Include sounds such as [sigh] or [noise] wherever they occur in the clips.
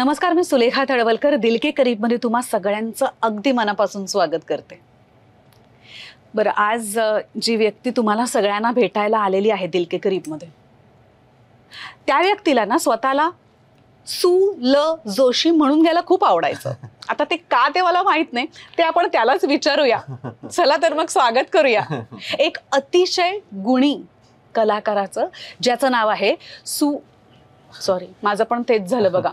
नमस्कार मी सुलेखा तळवलकर दिलके करीबमध्ये तुम्हा सगळ्यांचं अगदी मनापासून स्वागत करते बरं आज जी व्यक्ती तुम्हाला सगळ्यांना भेटायला आलेली आहे दिलके करीबमध्ये त्या व्यक्तीला ना स्वतःला सु ल जोशी म्हणून घ्यायला खूप आवडायचं आता ते का ते मला माहित नाही ते आपण त्यालाच विचारूया चला तर मग स्वागत करूया एक अतिशय गुणी कलाकाराचं ज्याचं नाव आहे सु सॉरी माझं पण तेच झालं बघा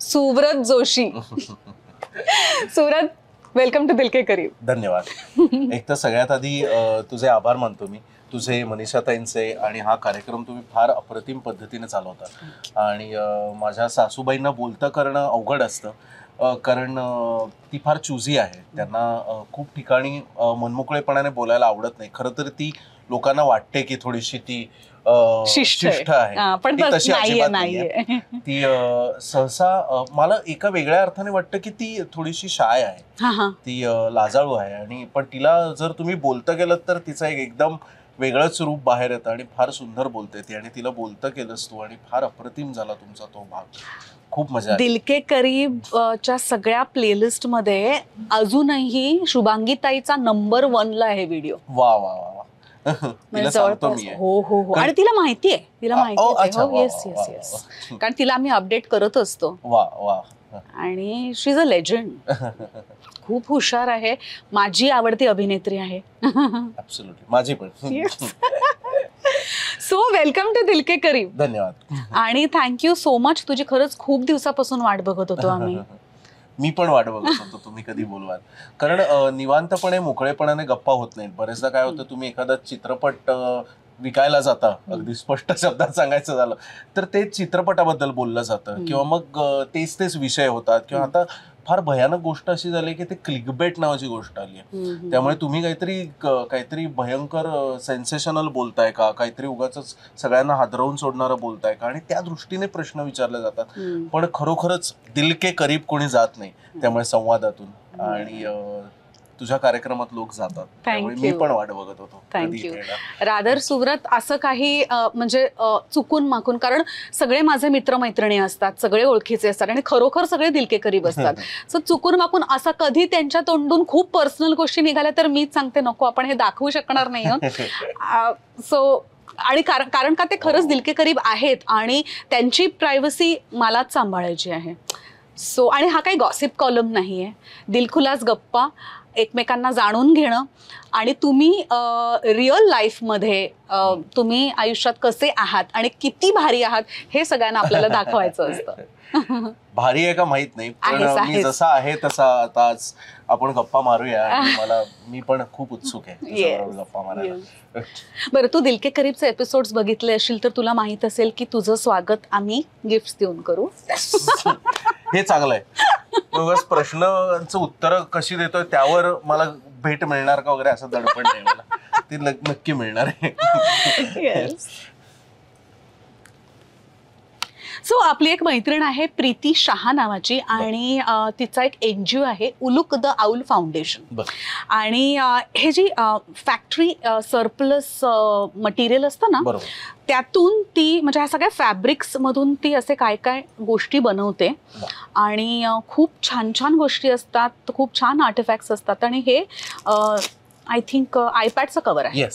सुव्रत जोशी सुव्रत वेलकम टू दिलके करीब धन्यवाद एक तर सगळ्यात आधी तुझे आभार मानतो मी तुझे मनीषाताईंचे आणि हा कार्यक्रम तुम्ही फार अप्रतिम पद्धतीने चालवता आणि माझ्या सासूबाईंना बोलतं करणं अवघड असतं कारण ती फार चुझी आहे त्यांना खूप ठिकाणी मनमोकळेपणाने बोलायला आवडत नाही खरं तर ती लोकांना वाटते की थोडीशी ती शिष्ट आहे पण नाहीये ती सहसा मला एका वेगळ्या अर्थाने वाटतं की ती थोडीशी शाय आहे ती लाजाळू आहे आणि पण तिला जर तुम्ही बोलत गेलं तर तिचा एक एकदम वेगळंच रूप बाहेर येतं आणि फार सुंदर बोलते ती आणि तिला बोलत केलंस तू आणि फार अप्रतिम झाला तुमचा तो भाग खूप मजा दिलके करीब च्या सगळ्या प्लेलिस्ट मध्ये अजूनही शुभांगीताईचा नंबर वनला ला आहे व्हिडिओ वा वा वा [laughs] म्हणजे हो हो हो आणि तिला माहिती आहे तिला माहिती आहे हो, कारण तिला आम्ही अपडेट करत असतो आणि शी इज अ लेजंड खूप हुशार आहे माझी आवडती अभिनेत्री आहे [laughs] माझी पण सो वेलकम टू दिलके करीब धन्यवाद आणि थँक्यू सो मच तुझी खरंच खूप दिवसापासून वाट बघत होतो आम्ही [laughs] मी पण वाट बघत होतो तुम्ही कधी बोलवाल कारण निवांतपणे मोकळेपणाने गप्पा होत नाहीत बरेचदा काय होतं तुम्ही एखादा चित्रपट विकायला जाता अगदी स्पष्ट शब्दात सांगायचं झालं तर ते चित्रपटाबद्दल बोललं जातं किंवा मग तेच तेच विषय होतात किंवा आता फार भयानक गोष्ट अशी झाली की ते क्लिकबेट नावाची गोष्ट आली आहे त्यामुळे तुम्ही काहीतरी काहीतरी भयंकर सेन्सेशनल बोलताय का काहीतरी उगाच सगळ्यांना हादरवून सोडणारं बोलताय का आणि त्या दृष्टीने प्रश्न विचारले जातात पण खरोखरच दिलके करीब कोणी जात नाही त्यामुळे संवादातून आणि तुझ्या कार्यक्रमात लोक जातात मी पण वाट बघत होतो थँक्यू रादर सुव्रत असं काही म्हणजे चुकून माकून कारण सगळे माझे मित्रमैत्रिणी असतात सगळे ओळखीचे असतात आणि खरोखर सगळे दिलके करीब असतात सो [laughs] चुकून माकून असा कधी त्यांच्या तोंडून खूप पर्सनल गोष्टी निघाल्या तर मीच सांगते नको आपण हे दाखवू शकणार नाही सो [laughs] आणि कारण का ते खरंच हो. दिलके करीब आहेत आणि त्यांची प्रायव्हसी मलाच सांभाळायची आहे सो आणि हा काही गॉसिप कॉलम नाही दिलखुलास गप्पा एकमेकांना जाणून घेणं आणि तुम्ही रिअल लाईफमध्ये तुम्ही आयुष्यात कसे आहात आणि किती भारी आहात हे सगळ्यांना आपल्याला दाखवायचं असतं [laughs] भारी आहे का माहित नाही [laughs] पण मी जसा आहे तसा आता आपण गप्पा मारूया [laughs] मला मी पण खूप उत्सुक आहे गप्पा मारायला बरं तू दिलके करीबचे एपिसोड्स बघितले असेल तर तुला माहित असेल की तुझं स्वागत आम्ही गिफ्ट देऊन करू [laughs] हे चांगलं आहे बस प्रश्नांचं उत्तर कशी देतोय त्यावर मला भेट मिळणार का वगैरे असं दडपण नाही ती नक्की मिळणार आहे [laughs] सो आपली एक मैत्रीण आहे प्रीती शहा नावाची आणि तिचा एक एन जी ओ आहे उलुक द आऊल फाउंडेशन आणि हे जी फॅक्टरी सरप्लस मटेरियल असतं ना त्यातून ती म्हणजे ह्या सगळ्या मधून ती असे काय काय गोष्टी बनवते आणि खूप छान छान गोष्टी असतात खूप छान आर्टिफॅक्ट्स असतात आणि हे आय थिंक आयपॅडचं कवर आहे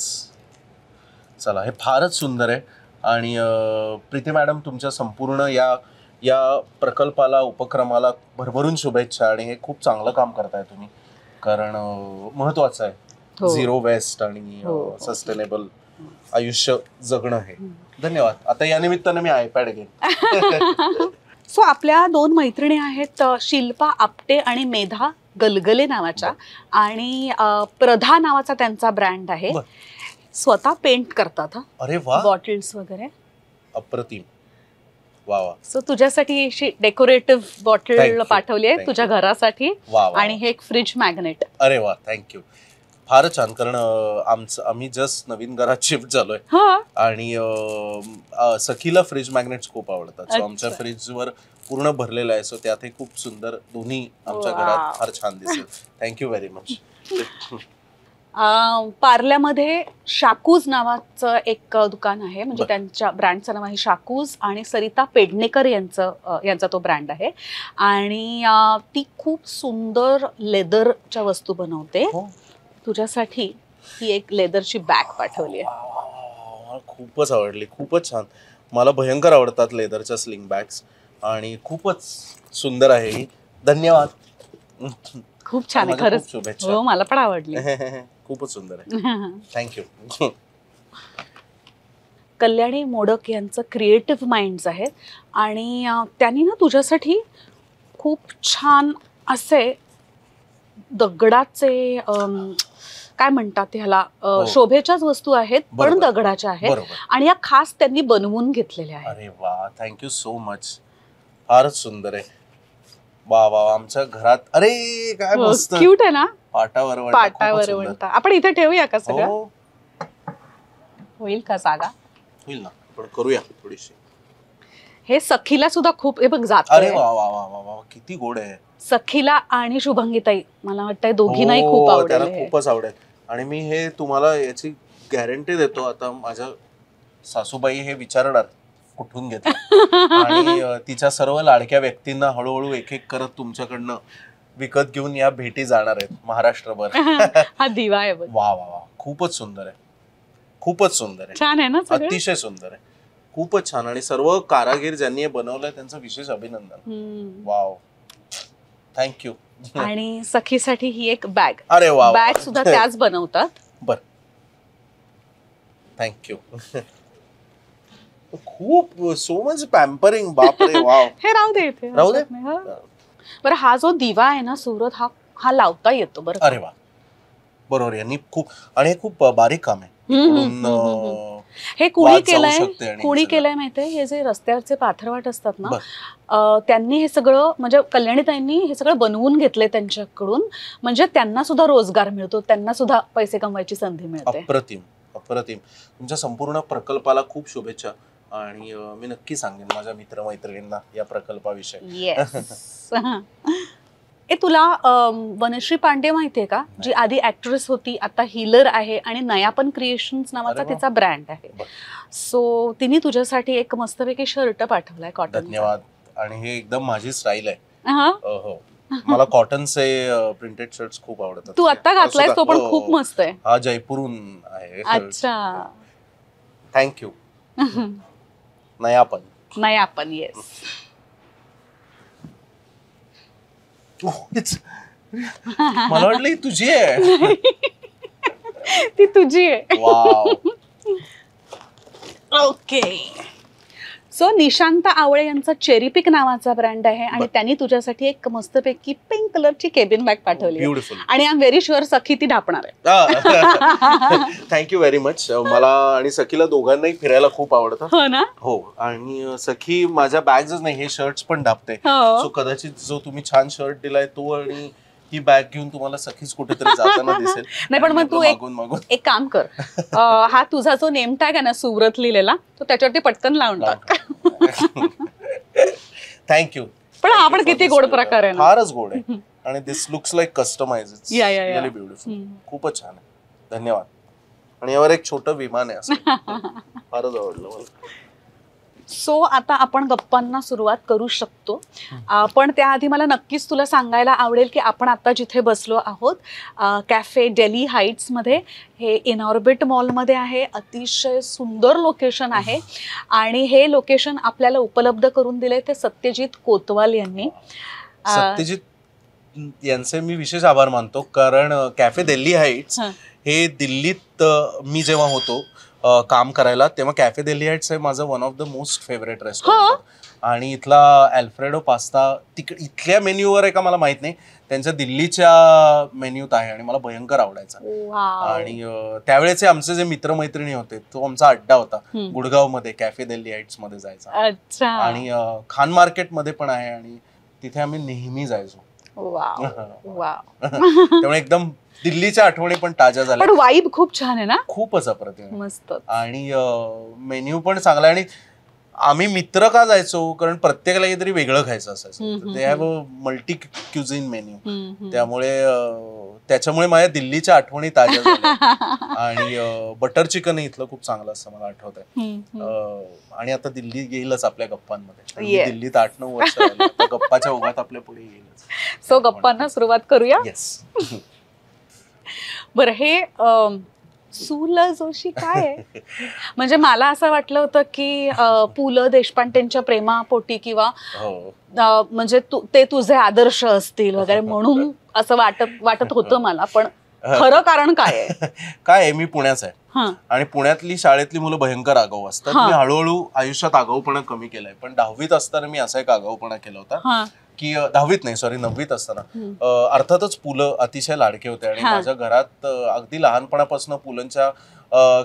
चला हे फारच सुंदर आहे आणि प्रीती मॅडम तुमच्या संपूर्ण या या प्रकल्पाला उपक्रमाला भरभरून शुभेच्छा आणि हे खूप चांगलं काम करताय तुम्ही कारण महत्वाचं आहे हो. झिरो वेस्ट आणि हो. सस्टेनेबल आयुष्य जगणं हे धन्यवाद आता या निमित्ताने मी आयपॅड घेईन [laughs] सो आपल्या दोन मैत्रिणी आहेत शिल्पा आपटे आणि मेधा गलगले नावाच्या आणि प्रधा नावाचा त्यांचा ब्रँड आहे स्वतः पेंट करतात हा अरे वा बॉटल्स वगैरे अप्रतिम वा वा सो तुझ्यासाठी अशी डेकोरेटिव्ह बॉटल पाठवली आहे तुझ्या घरासाठी वा आणि हे एक फ्रिज मॅग्नेट अरे वा थँक्यू फार छान कारण आमचं आम्ही जस्ट नवीन घरात शिफ्ट झालोय आणि सखीला फ्रीज मॅग्नेट्स खूप आवडतात सो आमच्या फ्रीजवर पूर्ण भरलेलं आहे सो त्यात हे खूप सुंदर दोन्ही आमच्या घरात फार छान दिसत थँक्यू व्हेरी मच पार्ल्यामध्ये शाकूज नावाचं एक दुकान आहे म्हणजे त्यांच्या ब्रँडचं नाव आहे शाकूज आणि सरिता पेडणेकर यांचं यांचा तो ब्रँड आहे आणि ती खूप सुंदर लेदरच्या वस्तू बनवते हो. तुझ्यासाठी ही एक लेदरची बॅग पाठवली आहे खूपच आवडली खूपच छान मला भयंकर आवडतात लेदरच्या स्लिंग बॅग्स आणि खूपच सुंदर आहे ही धन्यवाद खूप छान आहे खरंच हो मला पण आवडली [laughs] खूपच सुंदर आहे थँक्यू [laughs] [laughs] कल्याणी मोडक यांचं क्रिएटिव्ह माइंड आहेत आणि त्यांनी ना तुझ्यासाठी खूप छान असे दगडाचे काय म्हणतात ह्याला हो. शोभेच्याच वस्तू आहेत पण दगडाच्या आहेत आणि या खास त्यांनी बनवून घेतलेल्या आहेत अरे वा थँक्यू सो मच फारच सुंदर आहे वा वा आमच्या घरात अरे काय क्यूट हो, आहे ना पाटावर पाटावर आपण इथे ठेवूया का सगळं हो. होईल का जागा होईल ना आपण करूया थोडीशी हे सखीला सुद्धा खूप हे बघ जात अरे वा वा वा वा वा किती गोड आहे सखीला आणि शुभंगीताई मला वाटतंय दोघींनाही हो, खूप त्याला खूपच आवडेल आणि मी हे तुम्हाला याची गॅरंटी देतो आता माझ्या सासूबाई हे विचारणार कुठून घेतलं [laughs] आणि तिच्या सर्व लाडक्या व्यक्तींना हळूहळू एक एक करत तुमच्याकडनं विकत घेऊन या भेटी जाणार आहेत महाराष्ट्रभर [laughs] हा दिवा आहे वा वा वा खूपच सुंदर आहे खूपच सुंदर आहे छान आहे ना अतिशय सुंदर आहे खूपच छान आणि सर्व कारागीर ज्यांनी बनवलंय त्यांचं विशेष अभिनंदन हम्म. वाव थँक्यू [laughs] आणि सखीसाठी ही एक बॅग अरे वा बॅग सुद्धा त्याच बनवतात [laughs] बर थँक्यू खूप सो मच पॅम्परिंग बापरे वाव हे राहू दे राहू दे? बरं हा जो दिवा आहे ना सुरत हा हा लावता येतो बरं अरे वा बरोबर यांनी खूप आणि खूप बारीक काम आहे हे कुणी केलंय कुणी केलंय माहितीये हे जे रस्त्यावरचे पाथरवाट असतात ना त्यांनी हे सगळं म्हणजे कल्याणीताईंनी हे सगळं बनवून घेतलंय त्यांच्याकडून म्हणजे त्यांना सुद्धा रोजगार मिळतो त्यांना सुद्धा पैसे कमवायची संधी मिळते अप्रतिम अप्रतिम तुमच्या संपूर्ण प्रकल्पाला खूप शुभेच्छा आणि मी नक्की सांगेन माझ्या मित्रमैत्रिणींना या प्रकल्पाविषयी येस [laughs] ए तुला वनश्री पांडे माहितीये का जी आधी ऍक्ट्रेस होती आता हिलर आहे आणि नयापन क्रिएशन्स नावाचा तिचा ब्रँड आहे सो तिने तुझ्यासाठी एक मस्तपैकी शर्ट पाठवलाय कॉटन धन्यवाद आणि हे एकदम माझी स्टाईल आहे हो. मला कॉटनचे प्रिंटेड शर्ट खूप आवडतात तू आता घातलाय तो पण हो. खूप मस्त आहे हा जयपूरहून आहे अच्छा थँक्यू नयापन नयापन येस मला वाटलं ही तुझी आहे [laughs] ती तुझी आहे wow okay [laughs] so Nishant Awale यांचा चेरीपिक नावाचा ब्रँड आहे आणि त्यांनी तुझ्यासाठी एक मस्तपैकी पिंक कलरची केबिन बॅग पाठवली आणि I am very sure Sakhi ती ढापणार आहे थँक्यू व्हेरी मच मला आणि सखीला दोघांनाही फिरायला खूप आवडतं हो ना हो आणि सखी माझ्या बॅगच नाही हे शर्ट्स पण ढापते सो हो. कदाचित जो तुम्ही छान शर्ट दिलाय तो आणि ही बॅग घेऊन तुम्हाला सखीच कुठेतरी जाताना [laughs] दिसेल नाही पण मग तू एक मागून मागून एक काम कर हा तुझा जो नेम टॅग आहे ना सुव्रत लिहिलेला तो त्याच्यावरती पटकन लावून टाक थँक्यू [laughs] पण आपण किती गोड प्रकार आहे फारच गोड आहे आणि this looks like customize Yeah, beautiful खूपच छान आहे धन्यवाद आणि यावर एक छोटं विमान आहे असं [laughs] फारच आवडलं मला सो आता आपण गप्पांना सुरुवात करू शकतो पण त्याआधी मला नक्कीच तुला सांगायला आवडेल की आपण आता जिथे बसलो आहोत कॅफे डेली हाईट्समध्ये हे इनऑर्बिट मॉलमध्ये आहे अतिशय सुंदर लोकेशन आहे आणि हे लोकेशन आपल्याला उपलब्ध करून दिले ते सत्यजित कोतवाल यांनी सत्यजित यांचे मी विशेष आभार मानतो कारण कॅफे दिल्ली हाईट्स हे दिल्लीत मी जेव्हा होतो काम करायला तेव्हा कॅफे देलियाट्स हे माझं one of the most favourite restaurant आणि इथला अल्फ्रेडो पास्ता तिक इथल्या मेन्यूवर आहे का मला माहित नाही त्यांच्या दिल्लीच्या मेन्यूत आहे आणि मला भयंकर आवडायचा आणि त्यावेळेचे आमचे जे मित्रमैत्रिणी होते तो आमचा अड्डा होता गुडगाव मध्ये कॅफे देलियाट्स मध्ये जायचा आणि खान मार्केट मध्ये पण आहे आणि तिथे आम्ही नेहमी जायचो वा वा [laughs] [laughs] त्यामुळे एकदम दिल्लीच्या आठवणी पण ताज्या झाल्या पण वाईब खूप छान आहे ना खूपच अप्रतिम मस्त आणि मेन्यू पण चांगला आणि आम्ही मित्र का जायचो कारण प्रत्येकाला काहीतरी वेगळं खायचं असायचं they have multi cuisine menu त्यामुळे त्याच्यामुळे माझ्या दिल्लीच्या आठवणी ताज्या [laughs] आणि बटर चिकन इथलं खूप चांगलं असतं मला आठवत आहे आणि आता दिल्ली येईलच आपल्या गप्पांमध्ये दिल्लीत आठ नऊ वर्ष गप्पाच्या ओघात आपल्या पुढे येईलच सो [laughs] गप्पांना सुरुवात करूया [laughs] बर हे सुल जोशी काय [laughs] म्हणजे मला असं वाटलं होतं की पु ल देशपांडेंच्या प्रेमापोटी किंवा हो. म्हणजे ते तुझे आदर्श असतील वगैरे म्हणून असं वाटत वाटत होतं मला पण खरं कारण काय [laughs] काय आहे मी पुण्याच आहे आणि पुण्यातली शाळेतली मुलं भयंकर आगाऊ असतात मी हळूहळू आयुष्यात आगाऊपणा कमी केलाय पण दहावीत असताना मी असा एक आगाऊपणा केला होता की दहावीत नाही सॉरी नववीत असताना अर्थातच पुलं अतिशय लाडके होते आणि माझ्या घरात अगदी लहानपणापासून पुलंच्या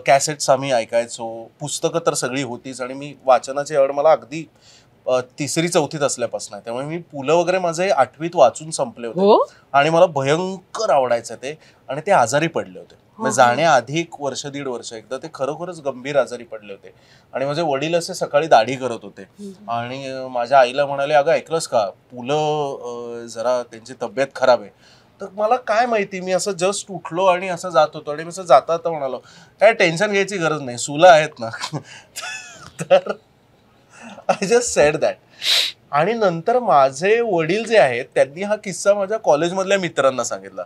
कॅसेट्स आम्ही ऐकायचो पुस्तकं तर सगळी होतीच आणि मी वाचनाची आवड मला अगदी तिसरी चौथीत असल्यापासून त्यामुळे मी पुलं वगैरे माझे आठवीत वाचून संपले होते हो? आणि मला भयंकर आवडायचं ते आणि ते आजारी पडले होते हो, मग हो. जाण्याआधी एक वर्ष दीड वर्ष एकदा ते खरोखरच गंभीर आजारी पडले होते आणि माझे वडील असे सकाळी दाढी करत होते आणि माझ्या आईला म्हणाले अगं ऐकलंस का पुलं जरा त्यांची तब्येत खराब आहे तर मला काय माहिती मी असं जस्ट उठलो आणि असं जात होतो आणि मी असं जाता जाता म्हणालो काय टेन्शन घ्यायची गरज नाही सुला आहेत ना [laughs] तर आय जस्ट सेड दॅट आणि नंतर माझे वडील जे आहेत त्यांनी हा किस्सा माझ्या कॉलेजमधल्या मित्रांना सांगितला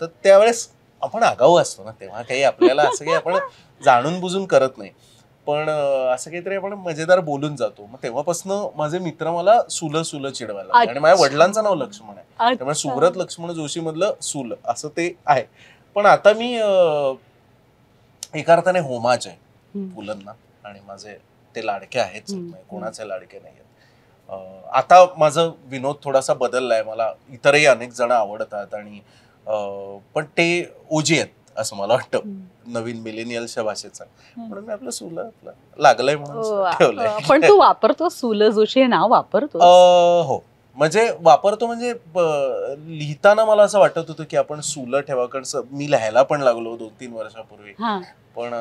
तर त्यावेळेस आपण आगाऊ असतो ना तेव्हा काही आपल्याला असं काही आपण जाणून बुजून करत नाही पण असं काहीतरी आपण मजेदार बोलून जातो मग तेव्हापासून माझे मित्र मला सुल सुल चिडवायला आणि माझ्या वडिलांचं नाव लक्ष्मण आहे त्यामुळे सुब्रत लक्ष्मण जोशी मधलं सुल असं ते आहे पण आता मी एका अर्थाने होमाच आहे पुलांना आणि माझे ते लाडके आहेत म्हणजे कोणाचे लाडके नाही आता माझं विनोद थोडासा बदललाय मला इतरही अनेक जण आवडतात आणि पण ते ओजी आहेत असं मला वाटतं नवीन मिलेनियलच्या भाषेचा म्हणून मी आपलं सुल लागलंय म्हणून हो, ठेवलंय पण तू [laughs] वापरतो सुल जोशी हे नाव वापरतो हो म्हणजे वापरतो म्हणजे लिहिताना मला असं वाटत होतं की आपण सुल ठेवा कारण मी लिहायला पण लागलो दोन तीन वर्षापूर्वी पण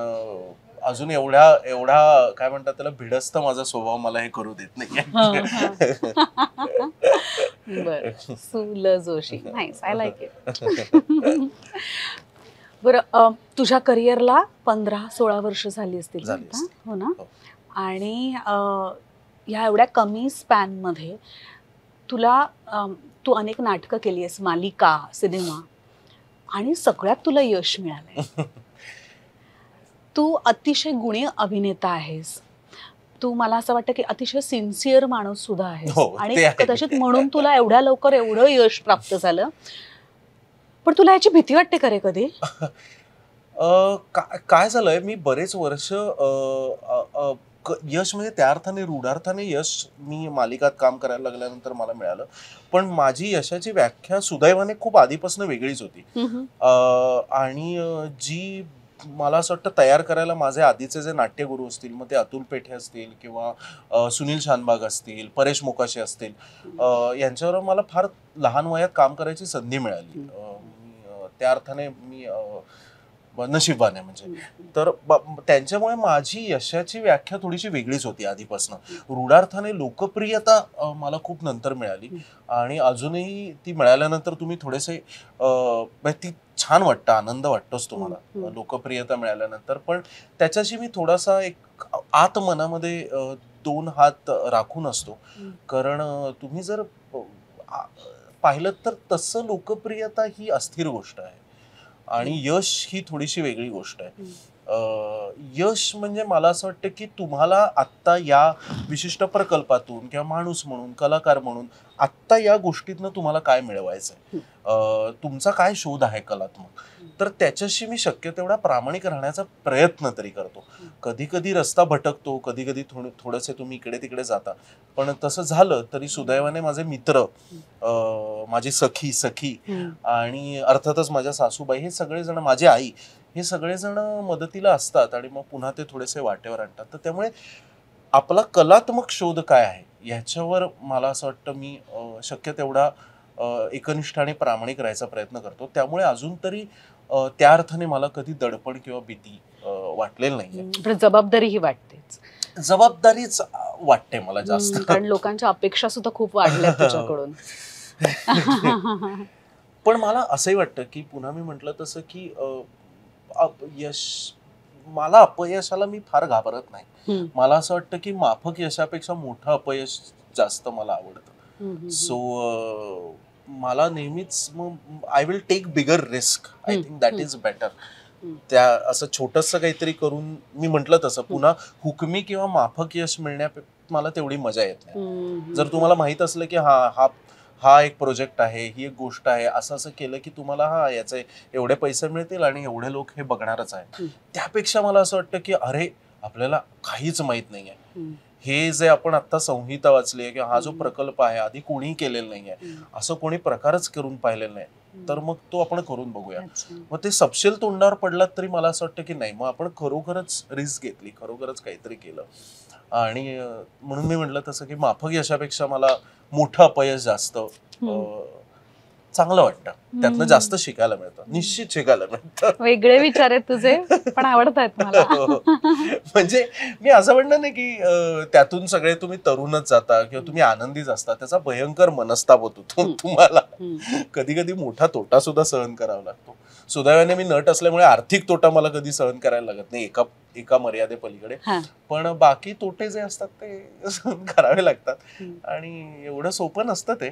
अजून एवढ्या एवढा काय म्हणतात त्याला भिडस्त माझा स्वभाव मला हे करू देत नाही हो, हो. जोशी आय बरं तुझ्या करिअरला पंधरा सोळा वर्ष झाली असतील हो ना हो. आणि ह्या एवढ्या कमी स्पॅनमध्ये तुला तू अनेक नाटकं केली आहेस मालिका सिनेमा आणि सगळ्यात तुला यश मिळालंय [laughs] तू अतिशय गुणी अभिनेता आहेस तू मला असं वाटतं की अतिशय सिन्सिअर माणूस सुद्धा हो, आहे आणि कदाचित म्हणून तुला एवढ्या लवकर एवढं यश प्राप्त झालं पण तुला याची भीती वाटते रे कधी [laughs] काय झालंय मी बरेच वर्ष यश म्हणजे त्या अर्थाने रूढार्थाने यश मी मालिकात काम करायला लागल्यानंतर मला मिळालं पण माझी यशाची व्याख्या सुदैवाने खूप आधीपासून वेगळीच होती आणि जी मला असं वाटतं तयार करायला माझे आधीचे जे नाट्यगुरु असतील मग ते अतुल पेठे असतील किंवा सुनील शानबाग असतील परेश मोकाशे असतील यांच्यावर मला फार लहान वयात काम करायची संधी मिळाली त्या अर्थाने मी नशिबाने म्हणजे तर त्यांच्यामुळे माझी यशाची व्याख्या थोडीशी वेगळीच होती आधीपासून रूढार्थाने लोकप्रियता मला खूप नंतर मिळाली आणि अजूनही ती मिळाल्यानंतर तुम्ही थोडेसे म्हणजे ती छान वाटतं आनंद वाटतोच तुम्हाला लोकप्रियता मिळाल्यानंतर पण त्याच्याशी मी थोडासा एक मनामध्ये दोन हात राखून असतो कारण तुम्ही जर पाहिलं तर तसं लोकप्रियता ही अस्थिर गोष्ट आहे आणि यश ही थोडीशी वेगळी गोष्ट आहे यश म्हणजे मला असं वाटतं की तुम्हाला आत्ता या विशिष्ट प्रकल्पातून किंवा माणूस म्हणून कलाकार म्हणून आत्ता या गोष्टीतनं तुम्हाला काय मिळवायचं आहे तुमचा काय शोध आहे कलात्मक तर त्याच्याशी मी शक्य तेवढा प्रामाणिक राहण्याचा प्रयत्न तरी करतो कधी कधी रस्ता भटकतो कधी कधी थोडे थोडेसे तुम्ही इकडे तिकडे जाता पण तसं झालं तरी सुदैवाने माझे मित्र माझी सखी सखी आणि अर्थातच माझ्या सासूबाई हे सगळेजण माझी आई हे सगळेजण मदतीला असतात आणि मग पुन्हा ते थोडेसे वाटेवर आणतात तर त्यामुळे आपला कलात्मक शोध काय आहे ह्याच्यावर मला असं वाटतं मी शक्य तेवढा एकनिष्ठ आणि प्रामाणिक राहायचा प्रयत्न करतो त्यामुळे अजून तरी त्या अर्थाने मला कधी दडपण किंवा भीती वाटलेली नाही जबाबदारी ही वाटतेच जबाबदारीच वाटते मला जास्त कारण लोकांच्या अपेक्षा सुद्धा खूप वाढल्या तुझ्याकडून [laughs] पण मला असंही वाटतं की पुन्हा मी म्हटलं तसं की यश मला अपयशाला मी फार घाबरत नाही मला असं वाटतं की माफक यशापेक्षा मोठं अपयश जास्त मला आवडत सो मला नेहमीच मग I will take bigger risk I think that is better त्या असं छोटस काहीतरी करून मी म्हंटल तसं पुन्हा हुकमी किंवा माफक यश मिळण्या मला तेवढी मजा येत नाही जर तुम्हाला माहित असलं की हा हा हा एक प्रोजेक्ट आहे ही एक गोष्ट आहे असं असं केलं की तुम्हाला हा याचे एवढे पैसे मिळतील आणि एवढे लोक हे बघणारच आहे त्यापेक्षा मला असं वाटतं की अरे आपल्याला काहीच माहित नाही आहे हे जे आपण आता संहिता वाचली आहे किंवा हा जो प्रकल्प आहे आधी कोणी केलेला नाही आहे असं कोणी प्रकारच करून पाहिलेलं नाही तर मग तो आपण करून बघूया मग ते सपशेल तोंडावर पडलात तरी मला असं वाटतं की नाही मग आपण खरोखरच रिस्क घेतली खरोखरच काहीतरी केलं आणि म्हणून मी म्हटलं तसं की माफक यशापेक्षा मला मोठं अपयश जास्त चांगलं वाटतं त्यातनं जास्त शिकायला मिळतं निश्चित शिकायला मिळतं वेगळे विचार आहेत तुझे पण आवडतात हो. म्हणजे मी असं म्हणणं नाही की त्यातून सगळे तुम्ही तरुणच जाता किंवा तुम्ही आनंदीच असता त्याचा भयंकर मनस्ताप होतो तुम्हाला कधी कधी मोठा तोटा सुद्धा सहन करावा लागतो सुदैवाने मी नट असल्यामुळे आर्थिक तोटा मला कधी सहन करायला लागत नाही एका एका पलीकडे पण बाकी तोटे जे असतात ते [laughs] सहन करावे लागतात आणि एवढं सोपं नसतं ते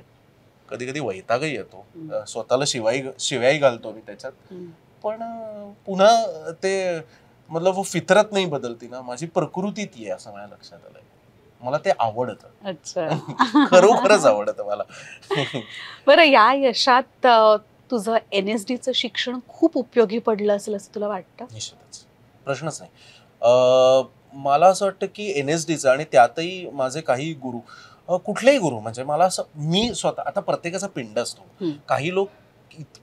कधी कधी वैतागही येतो स्वतःला शिवाई शिव्याही घालतो मी त्याच्यात पण पुन्हा ते मतलब वो फितरत नाही बदलती ना माझी प्रकृती ती आहे असं माझ्या लक्षात आलंय मला ते आवडतं [laughs] खरोखरच आवडत मला [laughs] बरं या यशात तुझं एन एस डीचं शिक्षण खूप उपयोगी पडलं असेल असं तुला वाटतं प्रश्नच नाही मला असं वाटतं की एन एस डीचं आणि त्यातही माझे काही गुरु कुठलेही गुरु म्हणजे मला असं मी स्वतः आता प्रत्येकाचा पिंड असतो काही लोक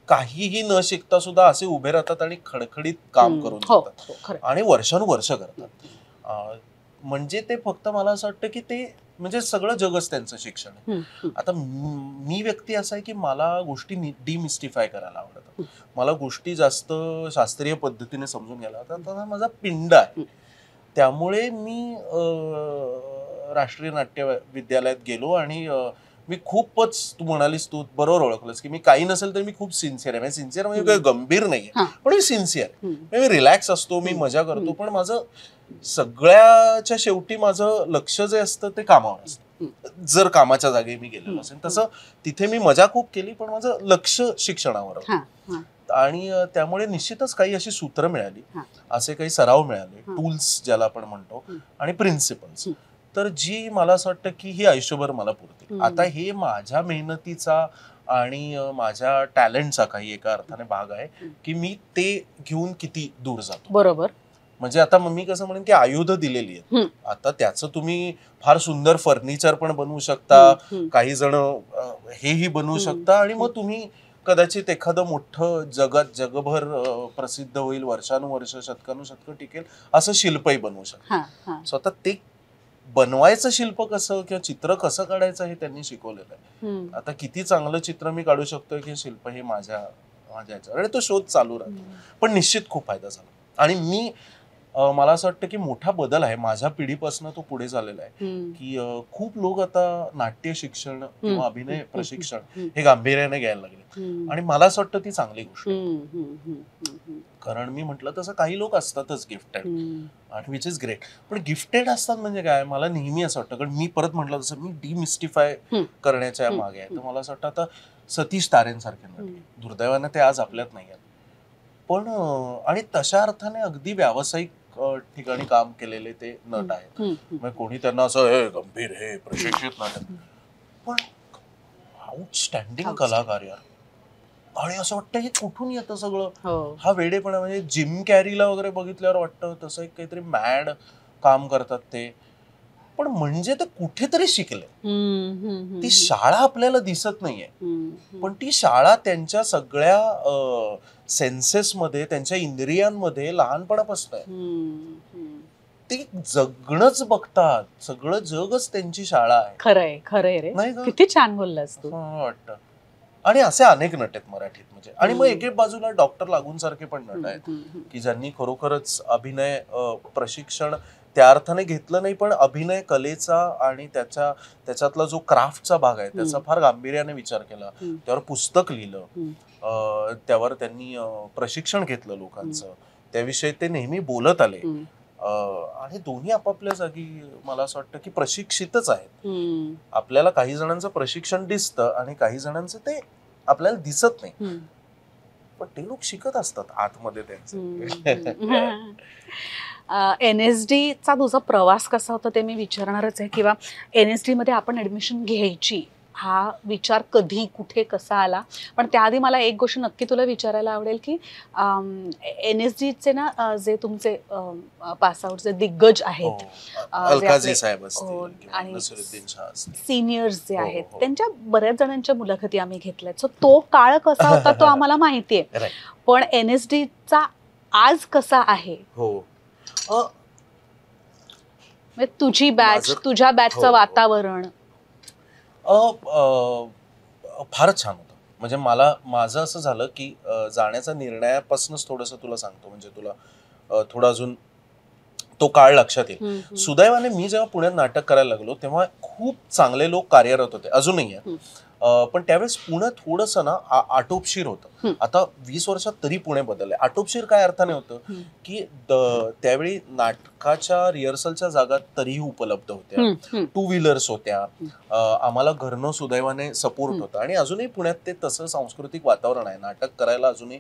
काहीही न शिकता सुद्धा असे उभे राहतात आणि खडखडीत काम करून हो, हो, आणि वर्षानुवर्ष करतात म्हणजे ते फक्त मला असं वाटतं की ते म्हणजे सगळं जगच त्यांचं शिक्षण आहे आता मी व्यक्ती असा आहे की मला गोष्टी डिमिस्टिफाय करायला आवडत मला गोष्टी जास्त शास्त्रीय पद्धतीने समजून घ्यायला आता माझा पिंड आहे त्यामुळे मी राष्ट्रीय नाट्य विद्यालयात गेलो आणि मी खूपच तू म्हणालीस तू बरोबर ओळखलंस की मी काही नसेल तर मी खूप सिन्सिअर आहे सिन्सिअर म्हणजे, म्हणजे काही गंभीर नाही पण मी सिन्सिअर म्हणजे मी रिलॅक्स असतो मी मजा करतो पण माझं सगळ्याच्या शेवटी माझं लक्ष जे असतं ते कामावर असतं जर कामाच्या जागी मी गेलेलो असेल तसं तिथे मी मजा खूप केली पण माझं लक्ष शिक्षणावर आणि त्यामुळे निश्चितच काही अशी सूत्र मिळाली असे काही सराव मिळाले टूल्स ज्याला आपण म्हणतो आणि प्रिन्सिपल्स तर जी मला असं वाटतं की ही आयुष्यभर मला पुरते आता हे माझ्या मेहनतीचा आणि माझ्या टॅलेंटचा काही एका अर्थाने भाग आहे की मी ते घेऊन किती दूर जातो बरोबर म्हणजे आता मम्मी कसं म्हणेन की आयुध दिलेली आहेत आता त्याचं तुम्ही फार सुंदर फर्निचर पण बनवू शकता काही जण हेही बनवू शकता आणि मग तुम्ही कदाचित एखादं मोठं जगात जगभर प्रसिद्ध होईल वर्षानुवर्ष शतकानुशतक टिकेल असं शिल्पही बनवू शकता सो आता ते बनवायचं शिल्प कसं किंवा चित्र कसं काढायचं हे त्यांनी शिकवलेलं आहे आता किती चांगलं चित्र मी काढू शकतो की शिल्प हे माझ्या माझ्या आणि तो शोध चालू राहतो पण निश्चित खूप फायदा झाला आणि मी मला असं वाटतं की मोठा बदल आहे माझ्या पिढीपासून तो पुढे झालेला आहे की खूप लोक आता नाट्य शिक्षण किंवा अभिनय प्रशिक्षण हे गांभीर्याने घ्यायला लागले आणि मला असं वाटतं ती चांगली गोष्ट कारण मी म्हटलं तसं काही लोक असतातच गिफ्टेड आणि विच इज ग्रेट पण गिफ्टेड असतात म्हणजे काय मला नेहमी असं वाटतं कारण मी परत म्हटलं तसं मी डिमिस्टिफाय करण्याच्या मागे आहे तर मला असं वाटतं आता सतीश तारेंसारखे नाटके दुर्दैवाने ते आज आपल्यात नाही आहेत पण आणि तशा अर्थाने अगदी व्यावसायिक ठिकाणी काम केलेले ते नट आहेत म्हणजे कोणी त्यांना असं हे गंभीर हे प्रशिक्षित नट पण आउटस्टँडिंग कलाकार यार आणि असं वाटतं हे कुठून येतं सगळं हो. हा वेडेपणा म्हणजे जिम कॅरीला वगैरे बघितल्यावर वाटतं तसं एक काहीतरी मॅड काम करतात ते पण म्हणजे ते कुठेतरी शिकले ती शाळा आपल्याला दिसत नाहीये पण ती शाळा त्यांच्या सगळ्या मध्ये त्यांच्या इंद्रियांमध्ये लहानपणापासून आहे ते जगणच बघतात सगळं जगच त्यांची शाळा आहे खरंय खरंय रे किती छान बोललास तू वाटतं आणि असे अनेक नट आहेत मराठीत म्हणजे आणि मग एक एक बाजूला डॉक्टर लागून सारखे पण नट आहेत की ज्यांनी खरोखरच अभिनय प्रशिक्षण त्या अर्थाने घेतलं नाही पण अभिनय कलेचा आणि त्याच्या त्याच्यातला जो क्राफ्टचा भाग आहे त्याचा फार गांभीर्याने विचार केला त्यावर पुस्तक लिहिलं त्यावर त्यांनी प्रशिक्षण घेतलं लोकांचं त्याविषयी ते नेहमी बोलत आले आणि दोन्ही आपापल्या जागी मला असं वाटतं की प्रशिक्षितच आहेत आपल्याला काही जणांचं प्रशिक्षण दिसतं आणि काही जणांचं ते आपल्याला दिसत नाही पण ते लोक शिकत असतात आतमध्ये त्यांचं [laughs] [laughs] एन एस डीचा तुझा प्रवास कसा होता ते मी विचारणारच आहे किंवा एन एस डीमध्ये आपण ॲडमिशन घ्यायची हा विचार कधी कुठे कसा आला पण त्याआधी मला एक गोष्ट नक्की तुला विचारायला आवडेल की एन एस डीचे ना जे तुमचे पासआउट जे दिग्गज आहेत हो. हो आणि सिनियर्स जे हो, आहेत त्यांच्या बऱ्याच जणांच्या मुलाखती आम्ही घेतल्यात सो तो काळ कसा होता तो [laughs] आम्हाला माहिती आहे पण एन एस डीचा आज कसा आहे हो म्हणजे तुझी बॅच तुझ्या बॅचचं हो, हो. वातावरण फारच छान होत म्हणजे मला माझं असं झालं की जाण्याचा निर्णयापासूनच थोडंसं तुला सांगतो म्हणजे तुला थोडा थोडं अजून तो काळ लक्षात येईल सुदैवाने मी जेव्हा पुण्यात नाटक करायला लागलो तेव्हा खूप चांगले लोक कार्यरत होते अजूनही पण त्यावेळेस पुणे थोडस ना आटोपशीर होतं आता वीस वर्षात तरी पुणे बदल आटोपशीर काय अर्थाने होतं की त्यावेळी नाटकाच्या रिहर्सलच्या जागा तरीही उपलब्ध होत्या टू व्हीलर्स होत्या आम्हाला घरनं सुदैवाने सपोर्ट होता आणि अजूनही पुण्यात ते तसं सांस्कृतिक वातावरण आहे नाटक करायला अजूनही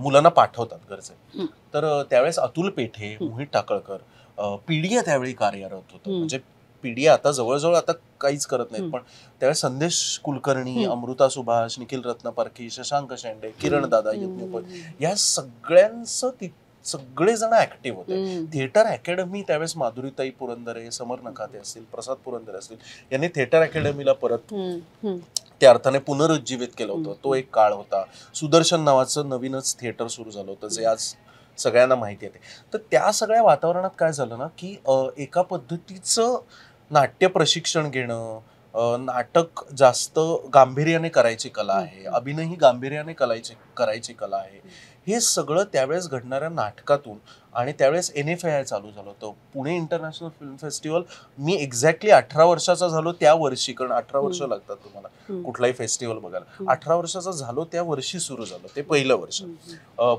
मुलांना पाठवतात घरचे तर त्यावेळेस अतुल पेठे मोहित टाकळकर पिढी त्यावेळी कार्यरत होत म्हणजे पिढी आता जवळजवळ आता काहीच करत नाहीत पण त्यावेळेस संदेश कुलकर्णी अमृता सुभाष निखिल रत्न परखी शशांक शेंडे किरण दादा यज्ञोपत या सगळ्यांचं सगळेजण ऍक्टिव्ह होते थिएटर अकॅडमी त्यावेळेस माधुरीताई पुरंदरे समर नखाते असतील प्रसाद पुरंदरे असतील यांनी थिएटर अकॅडमीला परत त्या अर्थाने पुनरुज्जीवित केलं होतं तो एक काळ होता सुदर्शन नावाचं नवीनच थिएटर सुरू झालं होतं जे आज सगळ्यांना माहिती येते तर त्या सगळ्या वातावरणात काय झालं ना की एका पद्धतीचं नाट्य प्रशिक्षण घेणं नाटक जास्त गांभीर्याने करायची कला आहे अभिनय ही गांभीर्याने करायची करायची कला आहे हे सगळं त्यावेळेस घडणाऱ्या नाटकातून आणि त्यावेळेस एन एफ आय चालू झालं होतं पुणे इंटरनॅशनल फिल्म फेस्टिवल मी एक्झॅक्टली अठरा वर्षाचा झालो त्या वर्षी कारण अठरा वर्ष लागतात तुम्हाला कुठलाही फेस्टिवल बघायला अठरा वर्षाचा झालो त्या वर्षी सुरू झालं ते पहिलं वर्ष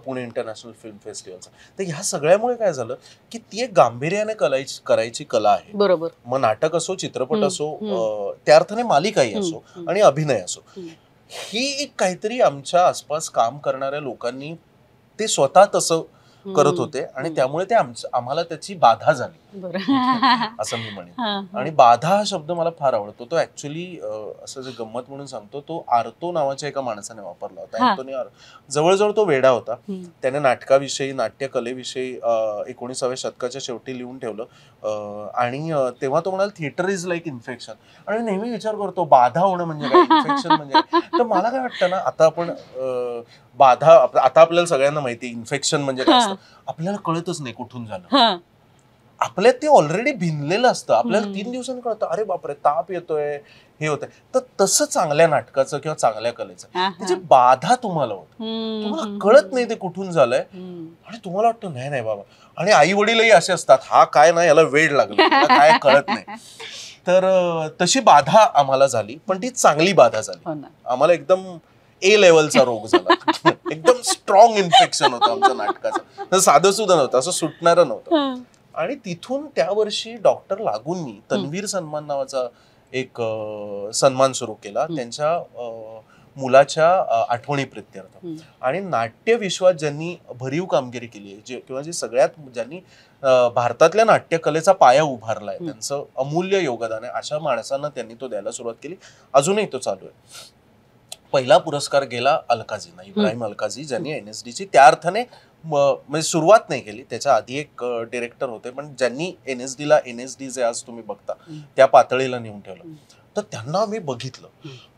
पुणे इंटरनॅशनल फिल्म फेस्टिवलचं तर ह्या सगळ्यामुळे काय झालं की ती एक गांभीर्याने कलायची करायची कला आहे बरोबर मग नाटक असो चित्रपट असो त्या अर्थाने मालिकाही असो आणि अभिनय असो ही एक काहीतरी आमच्या आसपास काम करणाऱ्या लोकांनी ते स्वतः तसं करत होते आणि त्यामुळे ते आम्हाला त्याची बाधा झाली [laughs] असं मी म्हणेन आणि बाधा हा शब्द मला फार आवडतो तो ऍक्च्युली असं जे गंमत म्हणून सांगतो तो आर्तो नावाच्या एका माणसाने वापरला होता आर जवळजवळ तो वेडा होता त्याने नाटकाविषयी नाट्यकलेविषयी एकोणीसाव्या शतकाच्या शेवटी लिहून ठेवलं आणि तेव्हा तो म्हणाल थिएटर इज लाईक इन्फेक्शन आणि नेहमी विचार करतो बाधा होणं म्हणजे काय इन्फेक्शन म्हणजे [laughs] तर मला काय वाटतं ना आता आपण बाधा आता आपल्याला सगळ्यांना माहिती इन्फेक्शन म्हणजे काय असतं आपल्याला कळतच नाही कुठून झालं आपल्यात ते ऑलरेडी भिनलेलं असतं आपल्याला तीन दिवसांनी कळतं अरे बापरे ताप येतोय हे होतंय तर तसं चांगल्या नाटकाचं किंवा चांगल्या कलेचं त्याची बाधा तुम्हाला होत तुम्हाला कळत नाही ते कुठून झालंय आणि तुम्हाला वाटतं नाही नाही बाबा आणि आई वडीलही असे असतात हा काय नाही याला वेळ लागला काय कळत नाही [laughs] तर तशी बाधा आम्हाला झाली पण ती चांगली बाधा झाली हो आम्हाला एकदम ए लेवलचा रोग झाला [laughs] एकदम स्ट्रॉंग इन्फेक्शन होतं आमच्या नाटकाचं साधं सुद्धा नव्हतं असं सुटणारं नव्हतं आणि तिथून त्या वर्षी डॉक्टर लागूंनी तन्वीर सन्मान नावाचा एक सन्मान सुरू केला त्यांच्या मुलाच्या आठवणी प्रत्यर्थ आणि नाट्य विश्वात ज्यांनी भरीव कामगिरी केली आहे जे किंवा जे सगळ्यात ज्यांनी भारतातल्या नाट्यकलेचा पाया उभारलाय त्यांचं अमूल्य योगदान आहे अशा माणसांना त्यांनी तो द्यायला सुरुवात केली अजूनही तो चालू आहे पहिला पुरस्कार गेला अलकाजींना इब्राहिम अलकाजी ज्यांनी एन एस डीची त्या अर्थाने म्हणजे सुरुवात नाही केली त्याच्या आधी एक डिरेक्टर होते पण ज्यांनी एन एस डीला एन एस डी जे आज तुम्ही बघता त्या पातळीला नेऊन ठेवलं तर त्यांना आम्ही बघितलं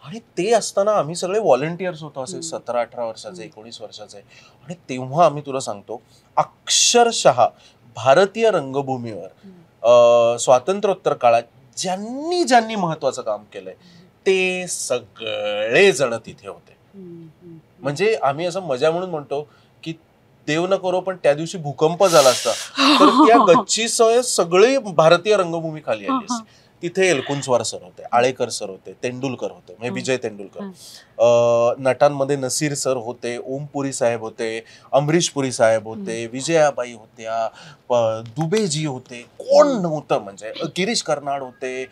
आणि ते असताना आम्ही सगळे व्हॉलेंटियर्स होतो असे सतरा अठरा वर्षाचे एकोणीस वर्षाचे आणि तेव्हा आम्ही तुला सांगतो अक्षरशः भारतीय रंगभूमीवर स्वातंत्र्योत्तर काळात ज्यांनी ज्यांनी महत्वाचं काम केलंय ते सगळे जण तिथे होते म्हणजे आम्ही असं मजा म्हणून म्हणतो देव न करो पण त्या दिवशी भूकंप झाला असता तर त्या गच्ची सय सगळी भारतीय रंगभूमी खाली आली असते तिथे एलकुंचवार सर होते आळेकर सर होते तेंडुलकर होते म्हणजे विजय तेंडुलकर नटांमध्ये नसीर सर होते ओमपुरी साहेब होते पुरी साहेब होते विजयाबाई होत्या दुबेजी होते कोण नव्हतं म्हणजे गिरीश कर्नाड होते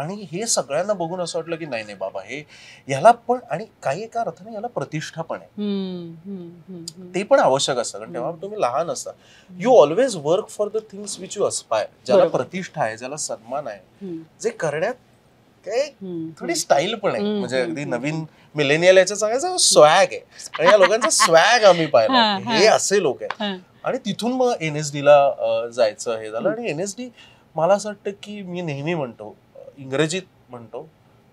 आणि हे सगळ्यांना बघून असं वाटलं की नाही नाही बाबा हे याला पण आणि काही एका अर्थाने याला प्रतिष्ठा पण आहे ते पण आवश्यक असतं कारण तेव्हा तुम्ही लहान असता you always work for the things which you aspire ज्याला प्रतिष्ठा आहे ज्याला सन्मान आहे जे करण्यात थोडी स्टाईल पण आहे म्हणजे अगदी नवीन मिलेनियल याच्या सांगायचं स्वॅग आहे आणि या लोकांचा स्वॅग [laughs] आम्ही पाहिला हे असे लोक आहेत आणि तिथून मग एन एस डी ला जायचं हे झालं आणि एन एस डी मला असं वाटतं की मी नेहमी म्हणतो इंग्रजीत म्हणतो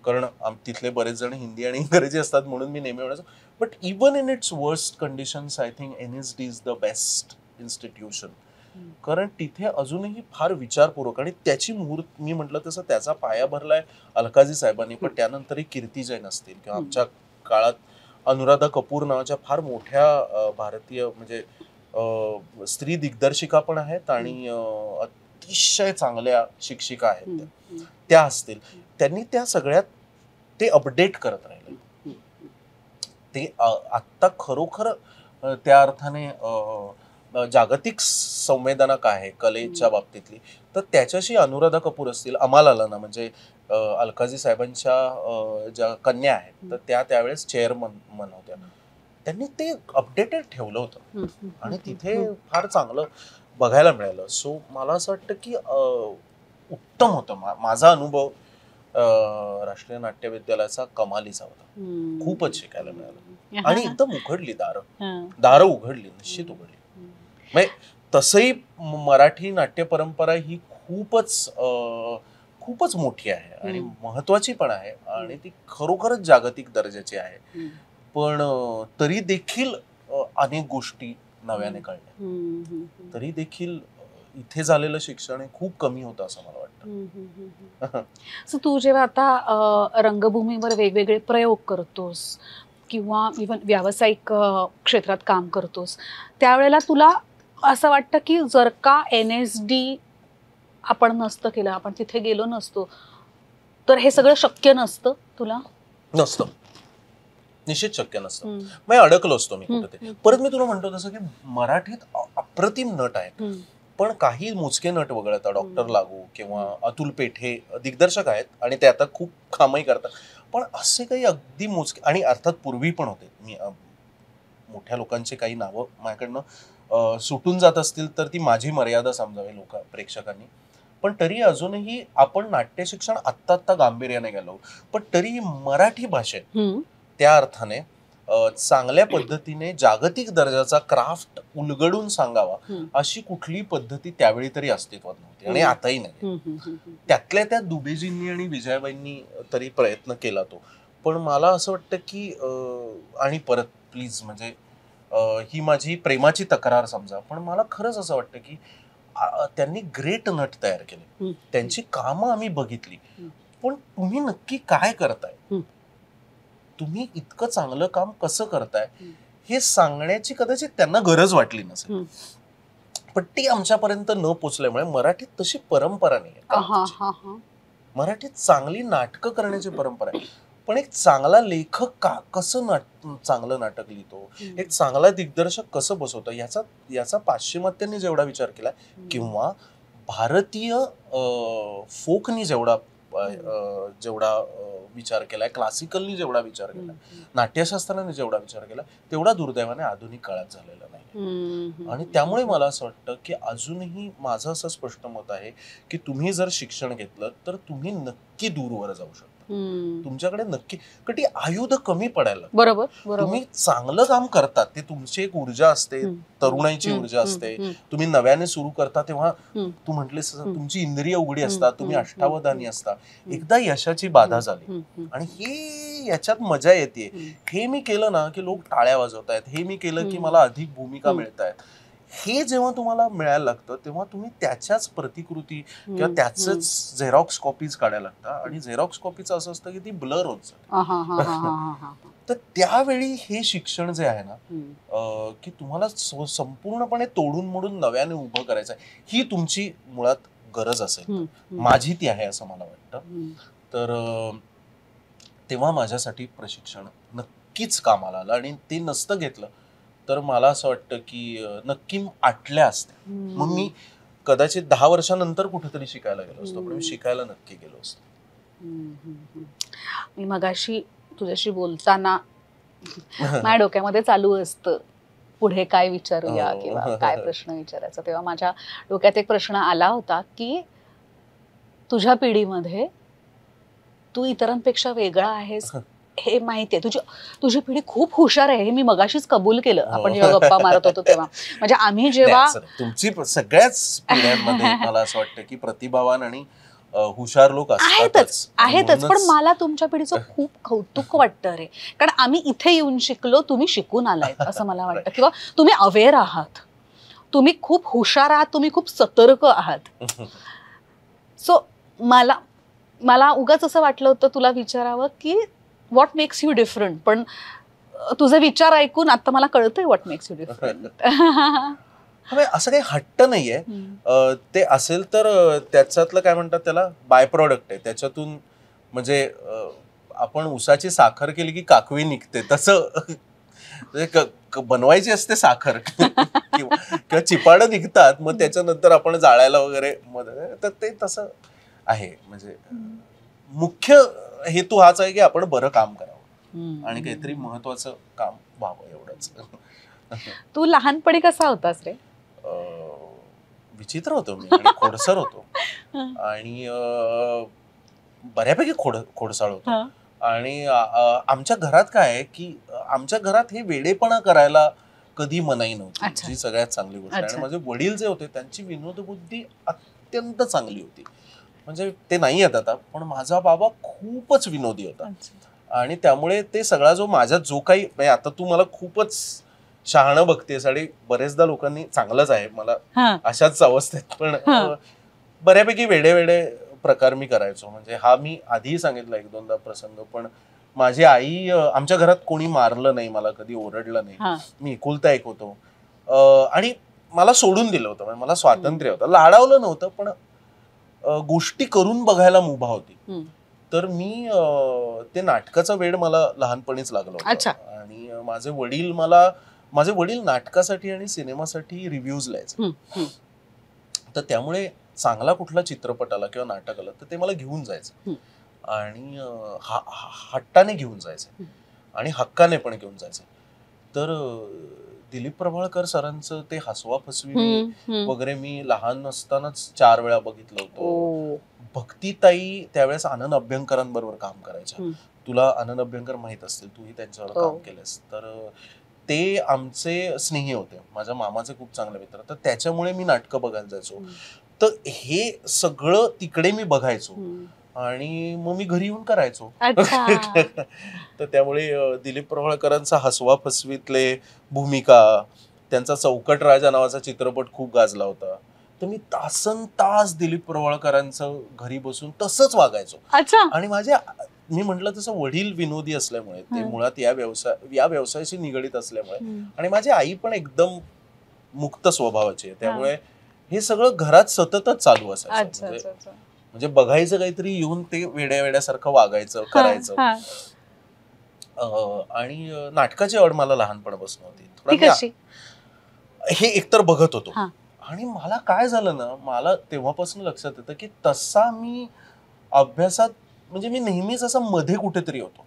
कारण तिथले बरेच जण हिंदी आणि इंग्रजी असतात म्हणून मी नेहमी म्हणायचो but even in its worst conditions I think N S D is the best institution कारण तिथे अजूनही फार विचारपूर्वक आणि त्याची मुहूर्त मी म्हटलं तसं त्याचा पाया भरलाय अलकाजी साहेबांनी पण त्यानंतरही कीर्ती जैन असतील किंवा आमच्या काळात अनुराधा कपूर नावाच्या फार मोठ्या भारतीय म्हणजे स्त्री दिग्दर्शिका पण आहेत आणि अतिशय चांगल्या शिक्षिका आहेत त्या असतील त्यांनी त्या सगळ्यात ते अपडेट करत राहिले ते आत्ता खरोखर त्या अर्थाने जागतिक संवेदना काय आहे कलेच्या बाबतीतली तर त्याच्याशी अनुराधा कपूर असतील ना म्हणजे अलकाजी साहेबांच्या ज्या कन्या आहेत तर त्या त्यावेळेस चेअरमन मन होत्या त्यांनी ते अपडेटेड ठेवलं होतं आणि तिथे फार चांगलं बघायला मिळालं सो मला असं वाटतं की उत्तम होतं माझा अनुभव राष्ट्रीय नाट्य विद्यालयाचा कमालीचा होता खूपच शिकायला मिळालं आणि एकदम उघडली दार दारं उघडली निश्चित उघडली म्हणजे तसही मराठी नाट्य परंपरा ही खूपच खूपच मोठी आहे आणि महत्वाची पण आहे आणि ती खरोखरच जागतिक दर्जाची आहे पण तरी देखील अनेक गोष्टी नव्याने कळल्या तरी देखील इथे झालेलं शिक्षण हे खूप कमी होतं असं मला वाटतं सो तू जेव्हा आता रंगभूमीवर वेगवेगळे प्रयोग करतोस किंवा इवन व्यावसायिक क्षेत्रात काम करतोस त्यावेळेला तुला असं वाटतं की जर का एन एस डी आपण नसतं केलं आपण तिथे गेलो नसतो तर हे सगळं शक्य नसतं तुला नसतं निश्चित शक्य नसतं मग अडकलो असतो मी कुठे परत मी तुला म्हणतो तसं की मराठीत अप्रतिम नट आहे पण काही मोजके नट वगळता डॉक्टर लागू किंवा अतुल पेठे दिग्दर्शक आहेत आणि ते आता खूप कामही करतात पण असे काही अगदी मोजके आणि अर्थात पूर्वी पण होते मी मोठ्या लोकांचे काही नावं माझ्याकडनं सुटून जात असतील तर ती माझी मर्यादा समजावी लोक प्रेक्षकांनी पण तरी अजूनही आपण नाट्य शिक्षण आत्ता आत्ता गांभीर्याने गेलो पण तरी मराठी भाषेत त्या अर्थाने चांगल्या पद्धतीने जागतिक दर्जाचा क्राफ्ट उलगडून सांगावा अशी कुठली पद्धती त्यावेळी तरी अस्तित्वात नव्हती आणि आताही नाही त्यातल्या त्या दुबेजींनी आणि विजयाबाईंनी तरी प्रयत्न केला तो पण मला असं वाटतं की आणि परत प्लीज म्हणजे ही माझी प्रेमाची तक्रार समजा पण मला खरंच असं वाटतं की त्यांनी ग्रेट नट तयार केले त्यांची कामं आम्ही बघितली पण तुम्ही नक्की काय करताय तुम्ही इतकं चांगलं काम कसं करताय हे सांगण्याची कदाचित त्यांना गरज वाटली नसेल पण ती आमच्यापर्यंत न पोचल्यामुळे मराठीत तशी परंपरा नाही मराठीत चांगली नाटकं करण्याची परंपरा आहे पण एक चांगला लेखक का कसं नाट चांगलं नाटक लिहितो एक चांगला दिग्दर्शक कसं बसवतो याचा याचा पाश्चिमात्यांनी जेवढा विचार केला किंवा भारतीय फोकनी जेवढा जेवढा विचार केलाय क्लासिकलनी जेवढा विचार केला नाट्यशास्त्राने जेवढा विचार केला तेवढा दुर्दैवाने आधुनिक काळात झालेला नाही आणि त्यामुळे मला असं वाटतं की अजूनही माझं असं स्पष्ट मत आहे की तुम्ही जर शिक्षण घेतलं तर तुम्ही नक्की दूरवर जाऊ शकता तुमच्याकडे नक्की कटी आयुध कमी पडायला बरोबर तुम्ही चांगलं काम करतात ते तुमची एक ऊर्जा असते तरुणाईची ऊर्जा असते तुम्ही नव्याने सुरू करता तेव्हा तू म्हटलेस तुमची इंद्रिय उघडी असतात तुम्ही अष्टावधानी असता एकदा यशाची बाधा झाली आणि ही याच्यात मजा येते हे मी केलं ना की लोक टाळ्या वाजवतायत हे मी केलं की मला अधिक भूमिका मिळतायत हे जेव्हा तुम्हाला मिळायला लागतं तेव्हा तुम्ही त्याच्याच प्रतिकृती किंवा त्याच झेरॉक्स कॉपीज काढायला लागता आणि झेरॉक्स कॉपीच असं असतं की ती ब्लर होत जाते [laughs] तर त्यावेळी हे शिक्षण जे आहे ना की तुम्हाला संपूर्णपणे तोडून मोडून नव्याने उभं करायचं आहे ही तुमची मुळात गरज असेल माझी ती आहे असं मला वाटतं तर तेव्हा माझ्यासाठी प्रशिक्षण नक्कीच कामाला आलं आणि ते नसतं घेतलं तर मला असं वाटतं की नक्की आटल्या असत्या मग मी कदाचित दहा वर्षानंतर कुठेतरी शिकायला गेलो असतो पण मी शिकायला नक्की गेलो असतो मी मगाशी तुझ्याशी बोलताना [laughs] माझ्या डोक्यामध्ये चालू असतं पुढे काय विचारूया हो. किंवा काय प्रश्न विचारायचा तेव्हा माझ्या डोक्यात एक प्रश्न आला होता की तुझ्या पिढीमध्ये तू इतरांपेक्षा वेगळा आहेस [laughs] हे माहितीये तुझी तुझी पिढी खूप हुशार आहे हे मी मगाशीच कबूल केलं हो. आपण जेव्हा गप्पा मारत होतो तेव्हा म्हणजे आम्ही जेव्हा तुमची सगळ्याच पिढ्यांमध्ये [laughs] मला असं वाटतं की प्रतिभावान आणि हुशार लोक आहेतच आहेतच पण मला तुमच्या पिढीचं खूप कौतुक [laughs] वाटतं रे कारण आम्ही इथे येऊन शिकलो तुम्ही शिकून आलाय असं मला [laughs] वाटतं किंवा तुम्ही अवेअर आहात तुम्ही खूप हुशार आहात तुम्ही खूप सतर्क आहात सो मला मला उगाच असं वाटलं होतं तुला विचारावं की व्हॉट मेक्स यू डिफरंट पण तुझे विचार ऐकून आता मला कळतंय व्हॉट मेक्स यू डिफरंट असं काही हट्ट नाहीये ते असेल तर त्याच्यातलं काय म्हणतात त्याला बाय प्रॉडक्ट आहे त्याच्यातून म्हणजे आपण उसाची साखर केली की काकवी निघते तसं म्हणजे बनवायची असते साखर [laughs] किंवा चिपाडं निघतात मग त्याच्यानंतर आपण जाळायला वगैरे तर ते तसं आहे म्हणजे मुख्य हेतू हाच आहे की आपण बरं काम करावं आणि काहीतरी महत्वाचं काम व्हावं एवढंच तू लहानपणी कसा होतास रे विचित्र होतो मी म्हणजे खोडसर होतो [laughs] आणि बऱ्यापैकी खोड खोडसाळ होतो आणि आमच्या घरात काय आहे की आमच्या घरात हे वेडेपणा करायला कधी मनाई नव्हती जी सगळ्यात चांगली गोष्ट आणि माझे वडील जे होते त्यांची विनोदबुद्धी अत्यंत चांगली होती म्हणजे ते नाही आहेत आता पण माझा बाबा खूपच विनोदी होता आणि त्यामुळे ते सगळा जो माझा जो काही म्हणजे आता तू मला खूपच शहाण बघतेस आणि बरेचदा लोकांनी चांगलंच आहे मला अशाच अवस्थेत पण बऱ्यापैकी वेडे वेडे प्रकार मी करायचो म्हणजे हा मी आधीही सांगितला एक दोनदा प्रसंग पण माझी आई आमच्या घरात कोणी मारलं नाही मला कधी ओरडलं नाही मी एकुलता एक होतो आणि मला सोडून दिलं होतं म्हणजे मला स्वातंत्र्य होतं लाडावलं नव्हतं पण गोष्टी करून बघायला मुभा होती तर मी ते नाटकाचा वेळ मला लहानपणीच लागला आणि माझे वडील मला माझे वडील नाटकासाठी आणि सिनेमासाठी रिव्ह्यूज लिहायचे तर त्यामुळे चांगला कुठला चित्रपट आला किंवा नाटक आलं तर ते मला घेऊन जायचं आणि हट्टाने घेऊन जायचं आणि हक्काने पण घेऊन जायचं तर दिलीप प्रभाळकर सरांचं ते हसवा फसवी वगैरे मी लहान असतानाच चार वेळा बघितलं होतं हो. भक्तीताई त्यावेळेस आनंद अभ्यंकरांबरोबर काम करायचं तुला आनंद अभ्यंकर माहित असतील तूही त्यांच्यावर हो. काम केलंस तर ते आमचे स्नेही होते माझ्या मामाचे खूप चांगले मित्र तर त्याच्यामुळे मी नाटकं बघायला जायचो तर हे सगळं तिकडे मी बघायचो आणि मग मी घरी येऊन करायचो [laughs] तर त्यामुळे दिलीप प्रभाळकरांचा हसवा फसवीतले भूमिका त्यांचा चौकट राजा नावाचा चित्रपट खूप गाजला होता तर मी तासन तास दिलीप प्रवाळकरांचं घरी बसून तसंच वागायचो आणि माझ्या मी म्हटलं तसं वडील विनोदी असल्यामुळे ते मुळात या व्यवसाय या व्यवसायाशी निगडीत असल्यामुळे आणि माझी आई पण एकदम मुक्त स्वभावाची आहे त्यामुळे हे सगळं घरात सततच चालू असायचं म्हणजे म्हणजे बघायचं काहीतरी येऊन ते वेड्या वागायचं करायचं आणि नाटकाची आवड मला लहानपणापासून होती हे एकतर बघत होतो आणि मला काय झालं ना मला तेव्हापासून लक्षात येतं की तसा मी अभ्यासात म्हणजे मी नेहमीच असं मध्ये कुठेतरी होतो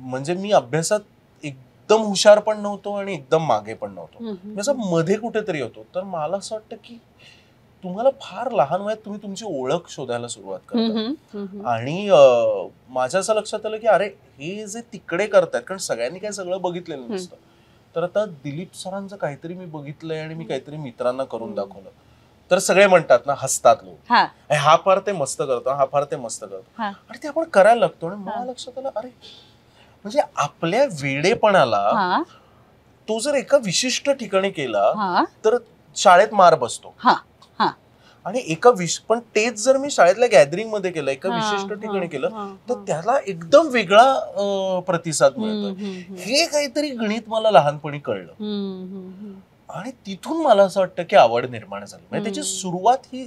म्हणजे मी अभ्यासात एकदम हुशार पण नव्हतो आणि एकदम मागे पण नव्हतो मी असं मध्ये कुठेतरी होतो तर मला असं वाटतं की तुम्हाला फार लहान वयात तुम्ही तुमची ओळख शोधायला सुरुवात करता आणि माझ्या असं लक्षात आलं की अरे हे जे तिकडे करतात कारण सगळ्यांनी काय सगळं बघितलेलं नसतं तर आता दिलीप सरांचं काहीतरी मी बघितलंय आणि मी काहीतरी मित्रांना करून दाखवलं तर सगळे म्हणतात ना हसतात लोक हा फार ते मस्त करतो हा फार ते मस्त करतो आणि ते आपण करायला लागतो आणि मला लक्षात आलं अरे म्हणजे आपल्या वेडेपणाला तो जर एका विशिष्ट ठिकाणी केला तर शाळेत मार बसतो आणि एका विश पण तेच जर मी शाळेतल्या गॅदरिंग मध्ये केलं एका विशिष्ट ठिकाणी केलं तर त्याला एकदम वेगळा प्रतिसाद मिळतो हे काहीतरी गणित मला लहानपणी कळलं आणि तिथून मला असं वाटतं की आवड निर्माण झाली म्हणजे त्याची सुरुवात ही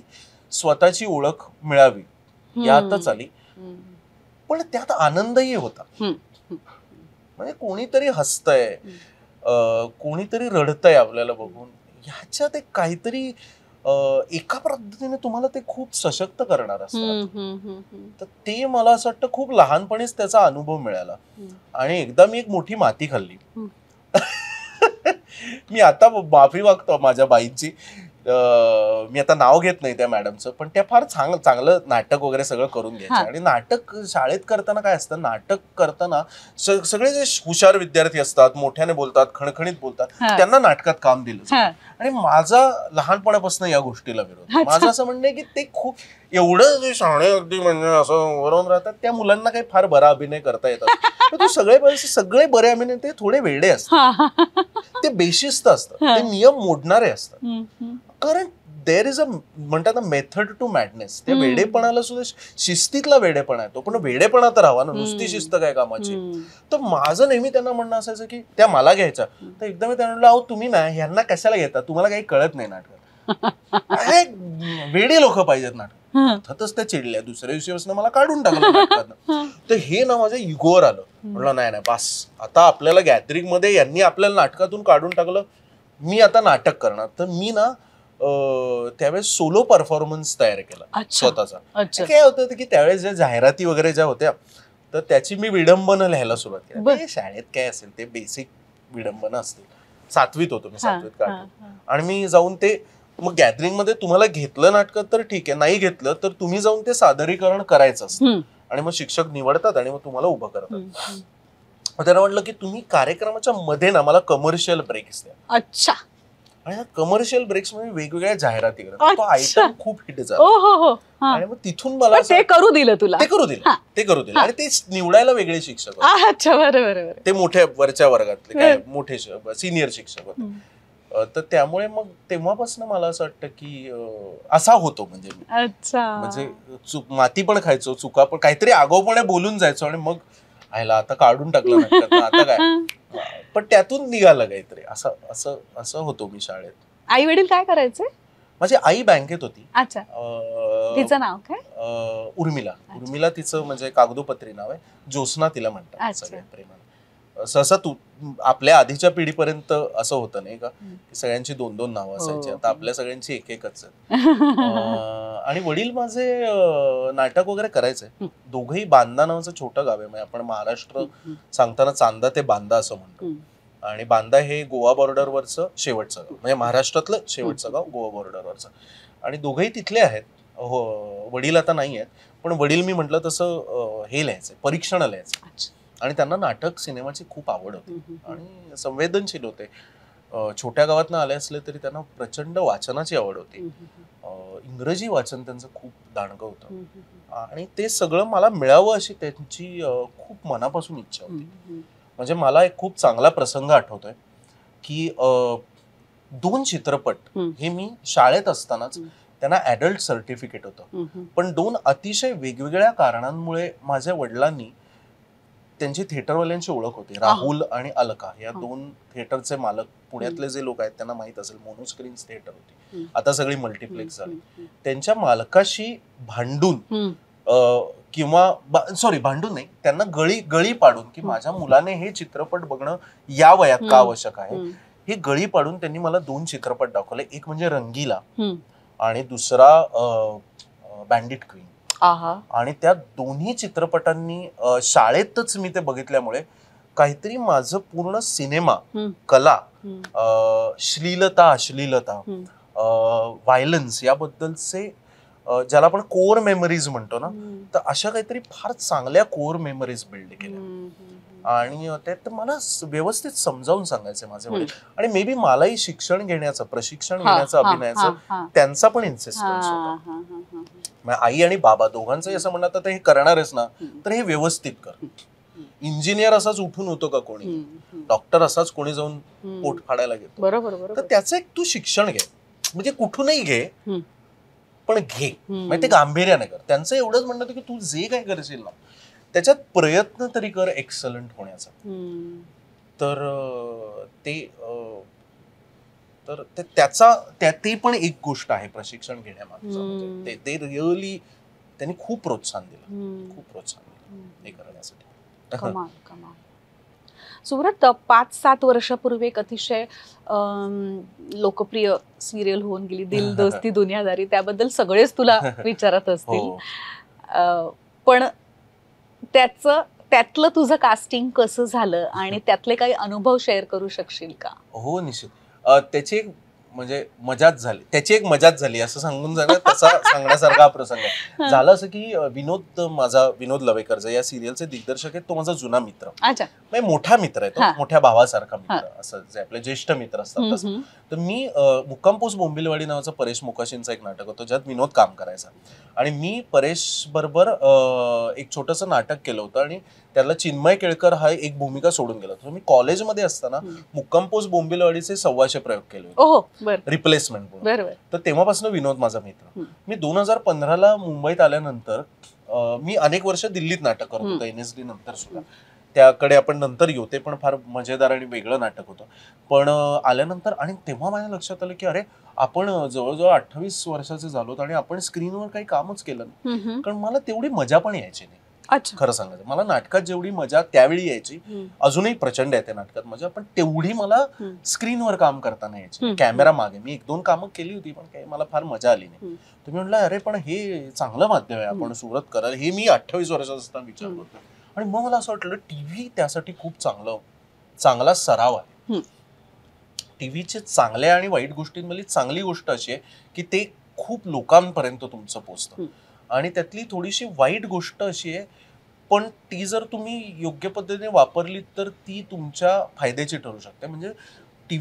स्वतःची ओळख मिळावी यातच आली पण त्यात आनंदही होता म्हणजे कोणीतरी हसतय कोणीतरी रडतय आपल्याला बघून ह्याच्यात एक काहीतरी एका पद्धतीने तुम्हाला ते खूप सशक्त करणार असतात तर ते मला असं वाटतं खूप लहानपणीच त्याचा अनुभव मिळाला आणि एकदा मी एक मोठी माती खाल्ली [laughs] मी आता माफी मागतो माझ्या बाईंची मी आता नाव घेत नाही त्या मॅडमचं पण त्या फार चांगलं चांगलं नाटक वगैरे सगळं करून घ्यायचं आणि नाटक शाळेत करताना काय असतं नाटक करताना सगळे जे हुशार विद्यार्थी असतात मोठ्याने बोलतात खणखणीत बोलतात त्यांना नाटकात काम दिलं आणि माझा लहानपणापासून या गोष्टीला विरोध माझं असं म्हणणं आहे की ते खूप एवढं जे शाणे अगदी म्हणजे असं वरून राहतात त्या मुलांना काही फार बरा अभिनय करता येतात तो सगळे सगळे बरे अभिनय ते थोडे वेडे असतात ते बेशिस्त असतात ते नियम मोडणारे असतात कारण देर इज अ म्हणतात ना मेथड टू मॅडनेस ते वेडेपणाला सुद्धा शिस्तीतला वेडेपणा येतो पण वेडेपणा तर हवा ना नुसती शिस्त काय कामाची तर माझं नेहमी त्यांना म्हणणं असायचं की त्या मला घ्यायचा तर एकदम त्यांना म्हणलं अहो तुम्ही ना ह्यांना कशाला घेता तुम्हाला काही कळत नाही नाटक अरे वेडे लोक पाहिजेत नाटक तसंच त्या चिडल्या दुसऱ्या दिवशी मला काढून टाकलं नाटकातनं. तर हे ना माझ्या इगोवर आलं म्हणलं नाही नाही बस आता आपल्याला गॅदरिंग मध्ये यांनी आपल्याला नाटकातून काढून टाकलं मी आता नाटक करणार तर मी ना त्यावेळेस सोलो परफॉर्मन्स तयार केला स्वतःचा काय होतं की त्यावेळेस ज्या जाहिराती वगैरे ज्या होत्या तर त्याची मी विडंबना लिहायला सुरुवात केली शाळेत काय असेल ते बेसिक विडंबना असतील सातवीत होतो मी सातवीत हा, आणि मी जाऊन ते मग मध्ये तुम्हाला घेतलं नाटक तर ठीक आहे नाही घेतलं तर तुम्ही जाऊन ते सादरीकरण करायचं असतं आणि मग शिक्षक निवडतात आणि मग तुम्हाला उभं करतात मग त्यांना वाटलं की तुम्ही कार्यक्रमाच्या मध्ये ना मला कमर्शियल ब्रेक्स द्या अच्छा आणि कमर्शियल ब्रेक्स मध्ये वेगवेगळ्या जाहिराती तो आयटम खूप हिट झाला हो, हो, हो. आणि मग तिथून मला ते करू दिलं तुला ते करू दिलं ते करू दिलं आणि ते निवडायला वेगळे शिक्षक बरोबर ते मोठ्या वरच्या वर्गातले काय मोठे सिनियर शिक्षक होते तर त्यामुळे मग तेव्हापासून मला असं वाटतं की असा होतो म्हणजे म्हणजे माती पण खायचो चुका पण काहीतरी आगोपणे बोलून जायचो आणि मग आयला आता काढून टाकलं आता काय [laughs] पण त्यातून निघालं काहीतरी असं असं असं होतो मी शाळेत आई वडील काय करायचे माझी आई बँकेत होती तिचं नाव काय उर्मिला उर्मिला तिचं म्हणजे कागदोपत्री नाव आहे ज्योत्ना तिला म्हणतात सगळ्या प्रेमाला सहसा तू आपल्या आधीच्या पिढीपर्यंत असं होतं नाही का की सगळ्यांची दोन दोन नावं हो, असायची हो. आता आपल्या सगळ्यांची एक एकच [laughs] आणि वडील माझे नाटक वगैरे करायचे दोघही बांदा नावाचं छोटं गाव आहे म्हणजे आपण महाराष्ट्र सांगताना चांदा ते बांदा असं म्हणतो आणि बांदा हे गोवा बॉर्डरवरचं शेवटचं गाव म्हणजे महाराष्ट्रातलं शेवटचं गाव गोवा बॉर्डरवरचं आणि दोघंही तिथले आहेत हो, वडील आता नाही आहेत पण वडील मी म्हटलं तसं हे लिहायचंय परीक्षण लिहायचं आणि त्यांना नाटक सिनेमाची खूप आवड होती आणि संवेदनशील होते छोट्या गावातनं आले असले तरी त्यांना प्रचंड वाचनाची आवड होती इंग्रजी वाचन त्यांचं खूप दाणगं होतं आणि ते सगळं मला मिळावं अशी त्यांची खूप मनापासून इच्छा होती म्हणजे मला एक खूप चांगला प्रसंग आठवतोय की दोन चित्रपट हे मी शाळेत असतानाच त्यांना ॲडल्ट सर्टिफिकेट होतं पण दोन अतिशय वेगवेगळ्या कारणांमुळे माझ्या वडिलांनी त्यांची थिएटरवाल्यांची ओळख होती राहुल आणि अलका या दोन थिएटरचे मालक पुण्यातले जे लोक आहेत त्यांना माहित असेल मोनोस्क्रीन थिएटर होती आता सगळी मल्टिप्लेक्स झाली त्यांच्या मालकाशी भांडून किंवा सॉरी भांडून नाही त्यांना गळी गळी पाडून की माझ्या मुलाने हे चित्रपट बघणं या वयात का आवश्यक आहे हे गळी पाडून त्यांनी मला दोन चित्रपट दाखवले एक म्हणजे रंगीला आणि दुसरा बँडिट क्वीन आणि त्या दोन्ही चित्रपटांनी शाळेतच मी ते बघितल्यामुळे काहीतरी माझं पूर्ण सिनेमा कला श्लीलता अश्लीलता व्हायलन्स याबद्दलचे ज्याला आपण कोर मेमरीज म्हणतो ना तर अशा काहीतरी फार चांगल्या कोर मेमरीज बिल्ड केल्या आणि त्यात मला व्यवस्थित समजावून सांगायचे माझे वडील आणि मे बी मलाही शिक्षण घेण्याचं प्रशिक्षण घेण्याचं अभिनयाचं त्यांचा पण इन्सेस्ट होता म्हणजे आई आणि बाबा दोघांचंही असं म्हणतात तर हे करणारच ना तर हे व्यवस्थित कर इंजिनियर असाच उठून होतो का कोणी डॉक्टर असाच कोणी जाऊन पोट फाडायला घेतो बरोबर तर त्याचं एक तू शिक्षण घे म्हणजे कुठूनही घे पण घे म्हणजे ते गांभीर्याने कर त्यांचं एवढंच म्हणणं होतं की तू जे काय करशील ना त्याच्यात प्रयत्न तरी कर एक्सलंट होण्याचा तर ते तर ते त्याचा त्या ते पण एक गोष्ट आहे प्रशिक्षण घेण्यामागचं म्हणजे ते ते रिअली त्यांनी खूप प्रोत्साहन दिलं खूप प्रोत्साहन दिलं हे करण्यासाठी [laughs] सुब्रत पाच सात वर्षापूर्वी एक अतिशय लोकप्रिय सिरियल होऊन गेली दिल [laughs] दोस्ती दुनियादारी त्याबद्दल सगळेच तुला [laughs] विचारत हो. असतील पण त्याच त्यातलं तुझं कास्टिंग कसं झालं आणि त्यातले काही अनुभव शेअर करू शकशील का हो निश्चित त्याची म्हणजे मजाच झाली त्याची एक मजाच झाली असं सांगून जाणं तसा सांगण्यासारखा हा प्रसंग झाला असं की विनोद माझा विनोद लवेकरचा या सिरियलचे दिग्दर्शक आहे तो माझा जुना मित्र म्हणजे मोठा मित्र आहे तो मोठ्या भावासारखा मित्र असं जे आपले ज्येष्ठ मित्र असतात तर मी मुक्कामपूस बोंबिलवाडी नावाचा परेश मुकाशींचा एक नाटक होतं ज्यात विनोद काम करायचा आणि मी परेश बरोबर एक छोटस नाटक केलं होतं आणि त्याला चिन्मय केळकर हा एक भूमिका सोडून गेला होता मी कॉलेजमध्ये असताना मुक्कामपूस बोंबिलवाडीचे सव्वाशे प्रयोग केले होते रिप्लेसमेंट म्हणून तर तेव्हापासून विनोद माझा मित्र मी दोन हजार पंधराला मुंबईत आल्यानंतर मी अनेक वर्ष दिल्लीत नाटक करत होतो एन एस डी नंतर सुद्धा त्याकडे आपण नंतर येऊ ते पण फार मजेदार आणि वेगळं नाटक होतं पण आल्यानंतर आणि तेव्हा माझ्या लक्षात आलं की अरे आपण जवळजवळ अठ्ठावीस वर्षाचे झालो आणि आपण स्क्रीनवर काही कामच केलं नाही कारण मला तेवढी मजा पण यायची नाही खरं सांगायचं मला नाटकात जेवढी मजा त्यावेळी यायची अजूनही प्रचंड आहे नाटकात मजा पण तेवढी मला स्क्रीनवर काम करताना यायची कॅमेरा मागे मी एक दोन कामं केली होती पण काही मला फार मजा आली नाही तुम्ही म्हटलं अरे पण हे चांगलं माध्यम आहे आपण सुरत कराल हे मी अठ्ठावीस वर्षाचा असताना विचारलो आणि मग मला असं वाटलं टीव्ही त्यासाठी खूप चांगलं चांगला सराव आहे टीव्हीचे चांगल्या आणि वाईट गोष्टींमधली चांगली गोष्ट अशी आहे की ते खूप लोकांपर्यंत तुमचं पोचतं आणि त्यातली थोडीशी वाईट गोष्ट अशी आहे पण ती जर तुम्ही योग्य पद्धतीने वापरली तर ती तुमच्या फायद्याची ठरू शकते म्हणजे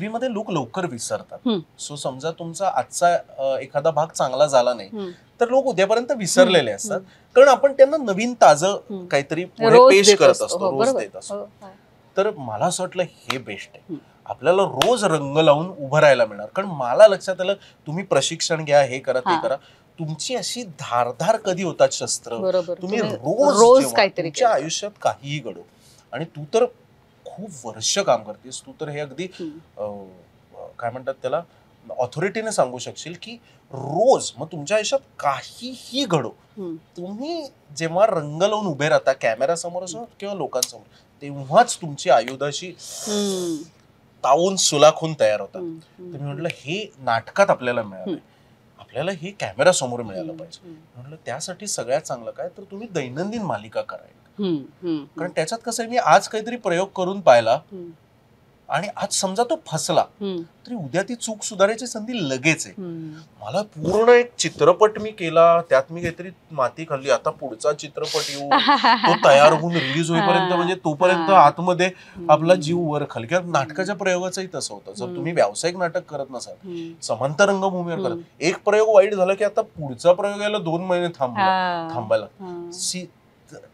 मध्ये लोक लवकर विसरतात सो समजा तुमचा आजचा एखादा भाग चांगला झाला नाही तर लोक उद्यापर्यंत विसरलेले असतात कारण आपण त्यांना नवीन ताज काहीतरी पेश करत असतो हो, रोज देत असतो हो. तर मला असं वाटलं हे बेस्ट आहे आपल्याला रोज रंग लावून उभं राहायला मिळणार कारण मला लक्षात आलं तुम्ही प्रशिक्षण घ्या हे करा ते करा तुमची अशी धारधार कधी होतात शस्त्र तुम्ही रोज रोज काहीतरी तुमच्या आयुष्यात काहीही घडो आणि तू तर खूप वर्ष काम करतेस तू तर हे अगदी काय म्हणतात त्याला ऑथॉरिटीने सांगू शकशील की रोज मग तुमच्या आयुष्यात काहीही घडो तुम्ही जेव्हा रंग लावून उभे राहता कॅमेरा समोर असो किंवा लोकांसमोर तेव्हाच तुमची आयुधाशी तावून सुलाखून तयार होतात तुम्ही म्हंटल म्हटलं हे नाटकात आपल्याला मिळालं आपल्याला हे कॅमेरा समोर मिळालं पाहिजे म्हटलं त्यासाठी सगळ्यात चांगलं काय तर तुम्ही दैनंदिन मालिका करायला कारण त्याच्यात कसं मी आज काहीतरी प्रयोग करून पाहिला आणि आज समजा तो फसला तरी उद्या ती चूक सुधारायची संधी लगेच आहे मला पूर्ण एक चित्रपट मी केला त्यात मी काहीतरी माती खाल्ली आता पुढचा चित्रपट येऊ तो तयार होऊन रिलीज होईपर्यंत म्हणजे तोपर्यंत आतमध्ये आपला जीव वर खाल किंवा नाटकाच्या प्रयोगाचंही तसं होतं जर तुम्ही व्यावसायिक नाटक करत नसाल समांतर रंगभूमीवर करत एक प्रयोग वाईट झाला की आता पुढचा प्रयोग यायला दोन महिने थांबला थांबायला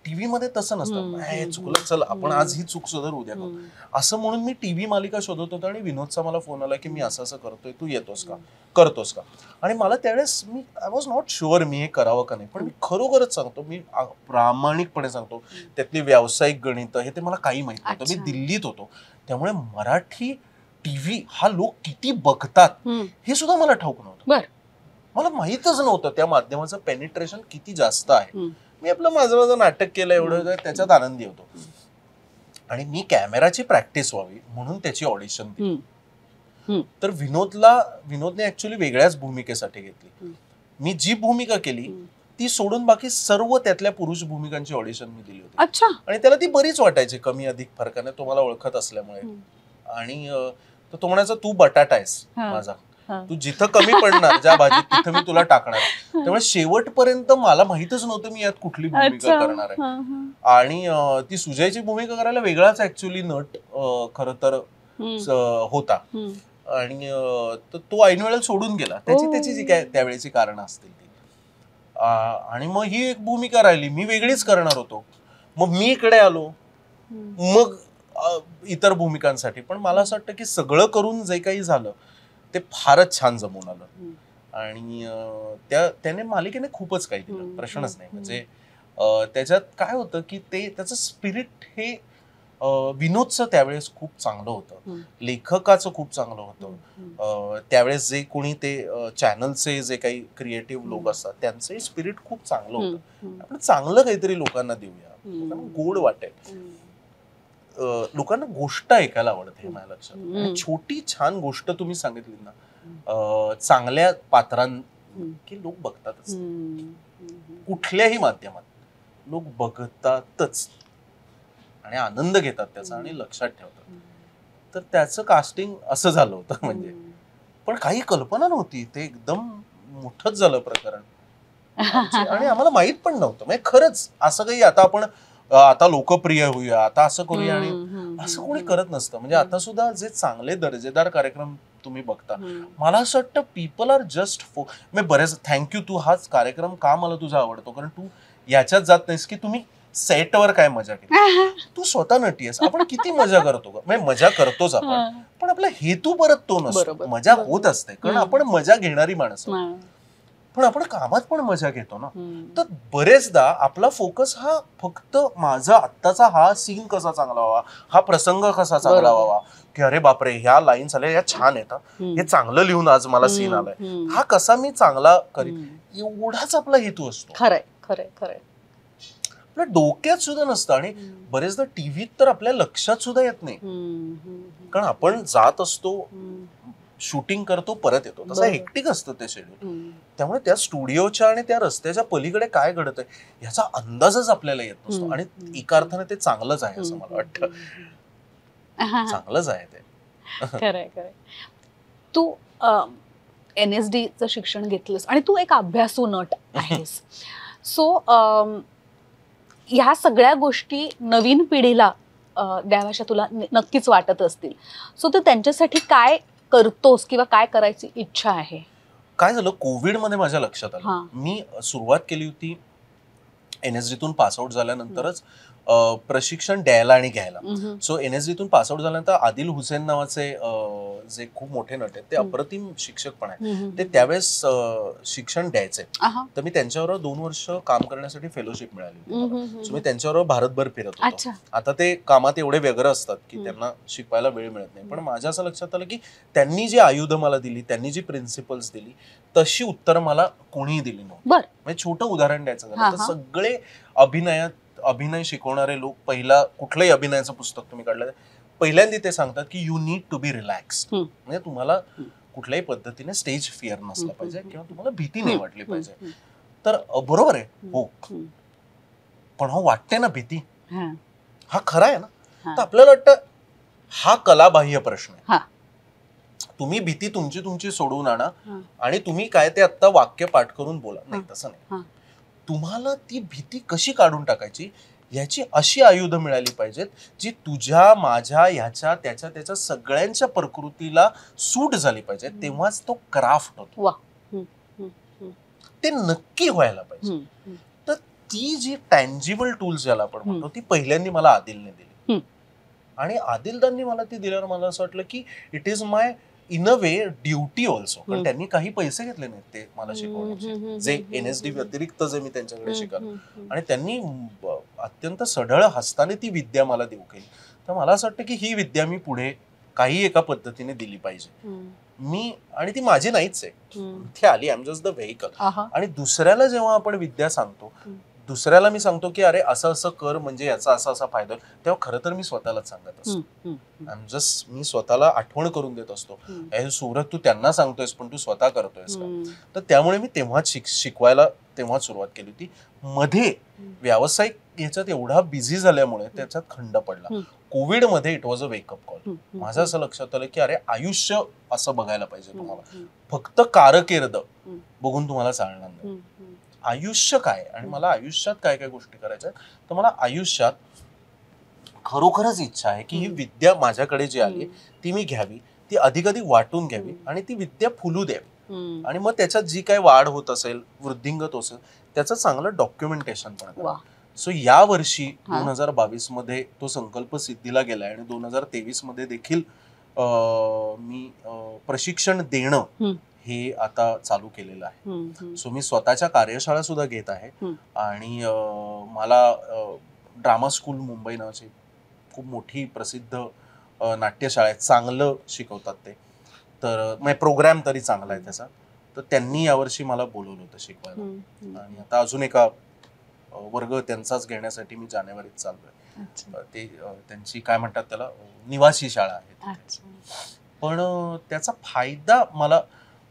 टीव्ही मध्ये तसं नसतं चुकलं चल आपण आज ही चूक सुधार उद्या करू असं म्हणून मी टीव्ही मालिका शोधत होतो आणि विनोदचा मला फोन आला की मी असं असं करतोय तू येतोस का करतोस का आणि मला त्यावेळेस मी आय वॉज नॉट शुअर मी हे करावं का नाही पण मी खरोखरच सांगतो मी प्रामाणिकपणे सांगतो त्यातली व्यावसायिक गणित हे ते मला काही माहित नव्हतं मी दिल्लीत होतो त्यामुळे मराठी टीव्ही हा लोक किती बघतात हे सुद्धा मला ठाऊक नव्हतं मला माहितच नव्हतं त्या माध्यमाचं पेनिट्रेशन किती जास्त आहे मी आपलं माझं माझं नाटक केलं एवढं त्याच्यात आनंदी होतो आणि मी कॅमेराची प्रॅक्टिस व्हावी म्हणून त्याची ऑडिशन दिली तर विनोदला विनोदने ऍक्च्युली वेगळ्याच भूमिकेसाठी घेतली मी जी भूमिका केली ती सोडून बाकी सर्व त्यातल्या पुरुष भूमिकांची ऑडिशन मी दिली होती अच्छा आणि त्याला ती बरीच वाटायची कमी अधिक फरकाने तुम्हाला ओळखत असल्यामुळे आणि तो म्हणायचं तू बटाटा आहेस माझा तू जिथं कमी पडणार ज्या भाजीत तिथं मी तुला टाकणार त्यामुळे शेवटपर्यंत मला माहितच नव्हतं मी यात कुठली भूमिका करणार आहे आणि ती सुजयची भूमिका करायला वेगळाच ऍक्च्युली नट खर तर होता आणि तो ऐनवेळेला सोडून गेला त्याची त्याची जी काय त्यावेळेची कारण असतील ती आणि मग ही एक भूमिका राहिली मी वेगळीच करणार होतो मग मी इकडे आलो मग इतर भूमिकांसाठी पण मला असं वाटतं की सगळं करून जे काही झालं ते फारच छान जमून आलं आणि त्या त्याने मालिकेने खूपच काही दिलं प्रश्नच नाही म्हणजे त्याच्यात काय होतं की ते त्याचं स्पिरिट हे विनोदचं त्यावेळेस खूप चांगलं होतं लेखकाचं खूप चांगलं होतं त्यावेळेस जे कोणी ते चॅनलचे जे काही क्रिएटिव्ह लोक असतात त्यांचं स्पिरिट खूप चांगलं होतं आपण चांगलं काहीतरी लोकांना देऊया गोड वाटेल लोकांना गोष्ट ऐकायला आवडते हे माझ्या लक्षात छोटी छान गोष्ट तुम्ही सांगितली ना चांगल्या पात्रां की लोक बघतातच कुठल्याही माध्यमात लोक बघतातच आणि आनंद घेतात त्याचा आणि लक्षात ठेवतात तर त्याचं कास्टिंग असं झालं होतं म्हणजे पण काही कल्पना नव्हती ते एकदम मोठच झालं प्रकरण आणि आम्हाला माहित पण नव्हतं म्हणजे खरंच असं काही आता आपण आता लोकप्रिय होऊया आता असं करूया आणि असं कोणी करत नसतं म्हणजे आता सुद्धा जे चांगले दर्जेदार कार्यक्रम तुम्ही बघता मला असं वाटतं पीपल आर जस्ट फो मी बरेच थँक्यू तू हाच कार्यक्रम का मला तुझा आवडतो कारण तू याच्यात जात नाहीस की तुम्ही सेटवर काय मजा केली [laughs] तू स्वतः नटी आहेस आपण किती मजा करतो म्हणजे मजा करतोच आपण पण आपला हेतू परत तो नसतो मजा होत असते कारण आपण मजा घेणारी माणसं पण आपण कामात पण मजा घेतो ना तर बरेचदा आपला फोकस हा फक्त माझा आत्ताचा हा सीन कसा चांगला व्हावा हा प्रसंग कसा चांगला व्हावा की अरे बापरे ह्या लाईन्स आल्या या छान येतात हे चांगलं लिहून आज मला सीन आलाय हा कसा मी चांगला करीन एवढाच आपला हेतू असतो खरंय खरंय खरंय आपल्या डोक्यात सुद्धा नसतं आणि बरेचदा टीव्हीत तर आपल्या लक्षात सुद्धा येत नाही कारण आपण जात असतो शूटिंग करतो परत येतो तसं हेक्टिक असतं ते शेड्यूल त्यामुळे त्या स्टुडिओच्या आणि त्या रस्त्याच्या पलीकडे काय घडत आहे ह्याचा अंदाजच आपल्याला येत नसतो आणि एका अर्थाने ते चांगलंच आहे असं मला वाटतं चांगलंच आहे ते [laughs] तू एन एस डी च शिक्षण घेतलंस आणि तू एक अभ्यासू नट [laughs] आहेस सो ह्या सगळ्या गोष्टी नवीन पिढीला द्याव्याशा तुला नक्कीच वाटत असतील सो तू त्यांच्यासाठी काय करतोस किंवा काय करायची इच्छा आहे काय झालं कोविड मध्ये माझ्या लक्षात आलं मी सुरुवात केली होती एन एस डीतून पासआउट झाल्यानंतरच प्रशिक्षण द्यायला आणि घ्यायला सो एन एस डीतून पासआउट झाल्यानंतर आदिल हुसेन नावाचे जे खूप मोठे नट आहेत ते अप्रतिम शिक्षक पण आहेत ते त्यावेळेस शिक्षण द्यायचे तर मी त्यांच्यावर दोन वर्ष काम करण्यासाठी फेलोशिप मिळाली सो मी त्यांच्यावर भारतभर फिरत होतो आता ते कामात एवढे वेगळं असतात की त्यांना शिकवायला वेळ मिळत नाही पण माझ्या असं लक्षात आलं की त्यांनी जी आयुध मला दिली त्यांनी जी प्रिन्सिपल्स दिली तशी उत्तर मला कोणीही दिली नव्हती म्हणजे छोटं उदाहरण द्यायचं सगळे अभिनयात अभिनय शिकवणारे लोक पहिला कुठलंही अभिनयाचं पुस्तक तुम्ही काढलं पहिल्यांदा ते सांगतात की you need to be relax म्हणजे तुम्हाला कुठल्याही पद्धतीने स्टेज फिअर नसला पाहिजे किंवा तुम्हाला भीती नाही वाटली पाहिजे तर बरोबर आहे हो पण हो वाटते ना भीती हा खरा आहे ना तर आपल्याला वाटत हा कलाबाह्य प्रश्न आहे तुम्ही भीती तुमची तुमची सोडवून आणा आणि तुम्ही काय ते आता वाक्य पाठ करून बोला नाही तसं नाही तुम्हाला ती भीती कशी काढून टाकायची याची अशी आयुध मिळाली पाहिजेत जी तुझ्या माझ्या ह्याच्या त्याच्या त्याच्या सगळ्यांच्या प्रकृतीला सूट झाली पाहिजे तेव्हाच तो क्राफ्ट होतो ते नक्की व्हायला पाहिजे तर ती जी टँजिबल टूल्स ज्याला आपण म्हणतो ती पहिल्यांदा मला आदिलने दिली आणि आदिलदांनी मला ती दिल्यावर मला असं वाटलं की it is my in a way duty also पण त्यांनी काही पैसे घेतले नाहीत ते मला शिकवण्याचे जे एन एस डी व्यतिरिक्त जे मी त्यांच्याकडे शिकल आणि त्यांनी अत्यंत सढळ हस्ताने ती विद्या मला देऊ केली तर मला असं वाटतं की ही विद्या मी पुढे काही एका पद्धतीने दिली पाहिजे मी आणि ती माझी नाहीच आहे ती आली I am just the vehicle आणि दुसऱ्याला जेव्हा आपण विद्या सांगतो दुसऱ्याला मी सांगतो की अरे असं असं कर म्हणजे याचा असा असा फायदा तेव्हा खरं तर मी स्वतःलाच सांगत असतो आय जस्ट मी स्वतःला आठवण करून देत असतो सुरत तू त्यांना सांगतोयस पण तू स्वतः करतोयस तर त्यामुळे मी तेव्हाच शिकवायला तेव्हाच सुरुवात केली होती मध्ये व्यावसायिक याच्यात एवढा बिझी झाल्यामुळे त्याच्यात खंड पडला कोविड मध्ये it was a wake up call माझं असं लक्षात आलं की अरे आयुष्य असं बघायला पाहिजे तुम्हाला फक्त कारकीर्द बघून तुम्हाला चालणार नाही आयुष्य काय आणि मला आयुष्यात काय काय गोष्टी करायच्या तर मला आयुष्यात खरोखरच इच्छा आहे की ही विद्या माझ्याकडे जी आली ती मी घ्यावी ती अधिक अधिक वाटून घ्यावी आणि ती विद्या फुलू द्यावी आणि मग त्याच्यात जी काय वाढ होत असेल वृद्धिंगत असेल त्याचं चांगलं डॉक्युमेंटेशन पण सो या वर्षी दोन हजार बावीस मध्ये तो संकल्प सिद्धीला गेलाय आणि दोन हजार तेवीस मध्ये देखील मी प्रशिक्षण देणं हे आता चालू केलेलं आहे सो मी स्वतःच्या कार्यशाळा सुद्धा घेत आहे आणि मला ड्रामा स्कूल मुंबई नावाची खूप मोठी प्रसिद्ध नाट्यशाळा आहे चांगलं शिकवतात ते तर म्हणजे प्रोग्राम तरी चांगला आहे त्याचा तर त्यांनी यावर्षी मला बोलवलं होतं शिकवायला आणि आता अजून एका वर्ग त्यांचाच घेण्यासाठी मी जानेवारीत चाललोय ते त्यांची काय म्हणतात त्याला निवासी शाळा आहे पण त्याचा फायदा मला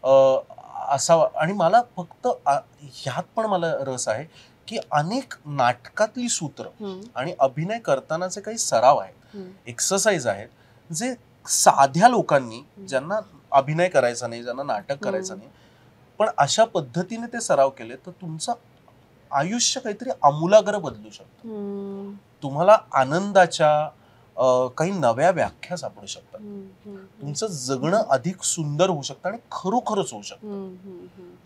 असावा आणि मला फक्त ह्यात पण मला रस आहे की अनेक नाटकातली सूत्र आणि अभिनय करतानाचे काही सराव आहेत एक्सरसाइज आहेत जे साध्या लोकांनी ज्यांना अभिनय करायचा नाही ज्यांना नाटक करायचं नाही पण अशा पद्धतीने ते सराव केले तर तुमचं आयुष्य काहीतरी आमूलाग्र बदलू शकतं तुम्हाला आनंदाच्या काही नव्या व्याख्या सापडू शकतात तुमचं जगणं अधिक सुंदर होऊ शकतं आणि खरोखरच होऊ शकतं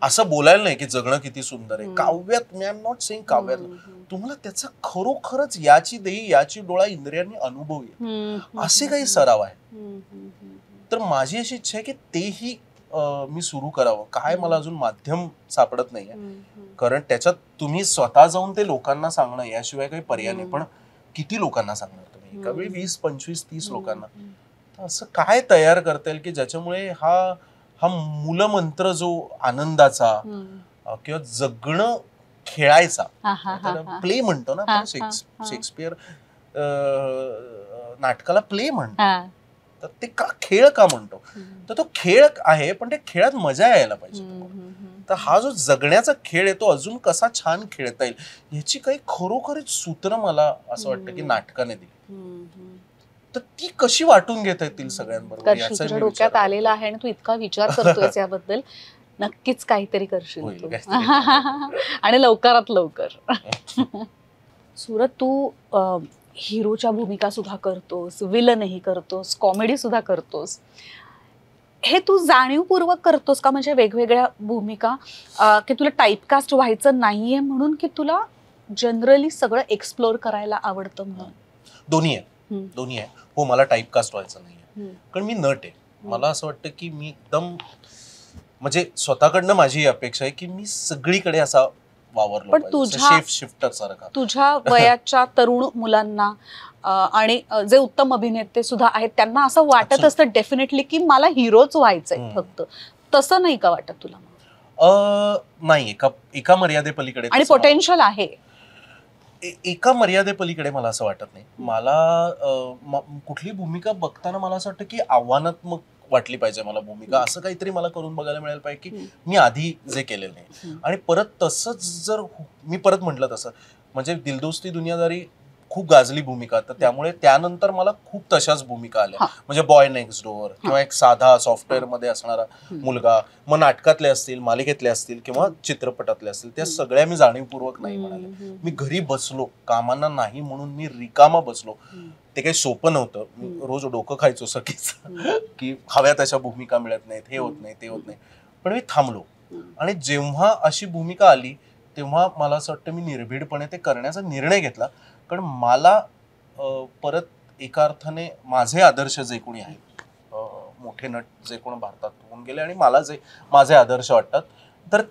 असं बोलायला नाही की जगणं किती सुंदर आहे काव्यात मी एम नॉट सेईंग काव्यात तुम्हाला त्याचा खरोखरच याची देही याची डोळा इंद्रियांनी अनुभव येईल असे काही सराव आहे तर माझी अशी इच्छा आहे की तेही मी सुरू करावं काय मला अजून माध्यम सापडत नाहीये कारण त्याच्यात तुम्ही स्वतः जाऊन ते लोकांना सांगणं याशिवाय काही पर्याय नाही पण किती लोकांना सांगणार एका वेळी वीस पंचवीस तीस लोकांना तर असं काय तयार करता येईल की ज्याच्यामुळे हा हा मूलमंत्र जो आनंदाचा किंवा जगणं खेळायचा प्ले म्हणतो ना शेक्सपियर नाटकाला प्ले म्हणतो तर ते का खेळ का म्हणतो तर तो खेळ आहे पण ते खेळात मजा यायला पाहिजे तर हा जो जगण्याचा खेळ आहे तो अजून कसा छान खेळता येईल याची काही खरोखरीच सूत्र मला असं वाटतं की नाटकाने दिली तर ती कशी वाटून घेता येतील सगळ्यांबरोबर डोक्यात आलेला आहे आणि तू इतका विचार करतोय याबद्दल नक्कीच काहीतरी करशील [laughs] आणि लवकरात लवकर [laughs] सुरत तू हिरोच्या भूमिका सुद्धा करतोस विलनही करतोस कॉमेडी सुद्धा करतोस हे तू जाणीवपूर्वक करतोस का म्हणजे वेगवेगळ्या भूमिका की तुला टाईपकास्ट व्हायचं नाहीये म्हणून की तुला जनरली सगळं एक्सप्लोअर करायला आवडतं म्हणून दोन्ही आहे दोन्ही आहे हो मला टाईपकास्ट व्हायचं नाही आहे कारण मी नट आहे मला असं वाटतं की मी एकदम म्हणजे स्वतःकडनं माझी अपेक्षा आहे की मी सगळीकडे असा वावर पण तुझ्या तुझ्या वयाच्या [laughs] तरुण मुलांना आणि जे उत्तम अभिनेते सुद्धा आहेत त्यांना असं वाटत असतं डेफिनेटली की मला हिरोच व्हायचंय फक्त तसं नाही का वाटत तुला नाही एका एका मर्यादे पलीकडे आणि पोटेन्शियल आहे एका मर्यादेपलीकडे मला असं वाटत नाही मला कुठली भूमिका बघताना मला असं वाटतं की आव्हानात्मक वाटली पाहिजे मला भूमिका असं काहीतरी मला करून बघायला मिळायला पाहिजे की मी आधी जे केलेलं नाही आणि परत तसंच जर हो, मी परत म्हटलं तसं म्हणजे दिलदोस्ती दुनियादारी खूप गाजली भूमिका तर त्यामुळे त्यानंतर मला खूप तशाच भूमिका आल्या म्हणजे बॉय नेक्स्ट डोअर किंवा एक साधा सॉफ्टवेअर मध्ये असणारा मुलगा मग नाटकातले असतील मालिकेतले असतील किंवा चित्रपटातले असतील त्या सगळ्या मी जाणीवपूर्वक नाही म्हणाले मी घरी बसलो कामांना नाही म्हणून मी रिकामा बसलो ते काही सोपं नव्हतं मी रोज डोकं खायचो सखीच की हव्या तशा भूमिका मिळत नाहीत हे होत नाही ते होत नाही पण मी थांबलो आणि जेव्हा अशी भूमिका आली तेव्हा मला असं वाटतं मी निर्भीडपणे ते करण्याचा निर्णय घेतला कारण मला परत एका अर्थाने माझे आदर्श जे कोणी आहेत मोठे नट जे कोण भारतात होऊन गेले आणि मला जे माझे आदर्श वाटतात तर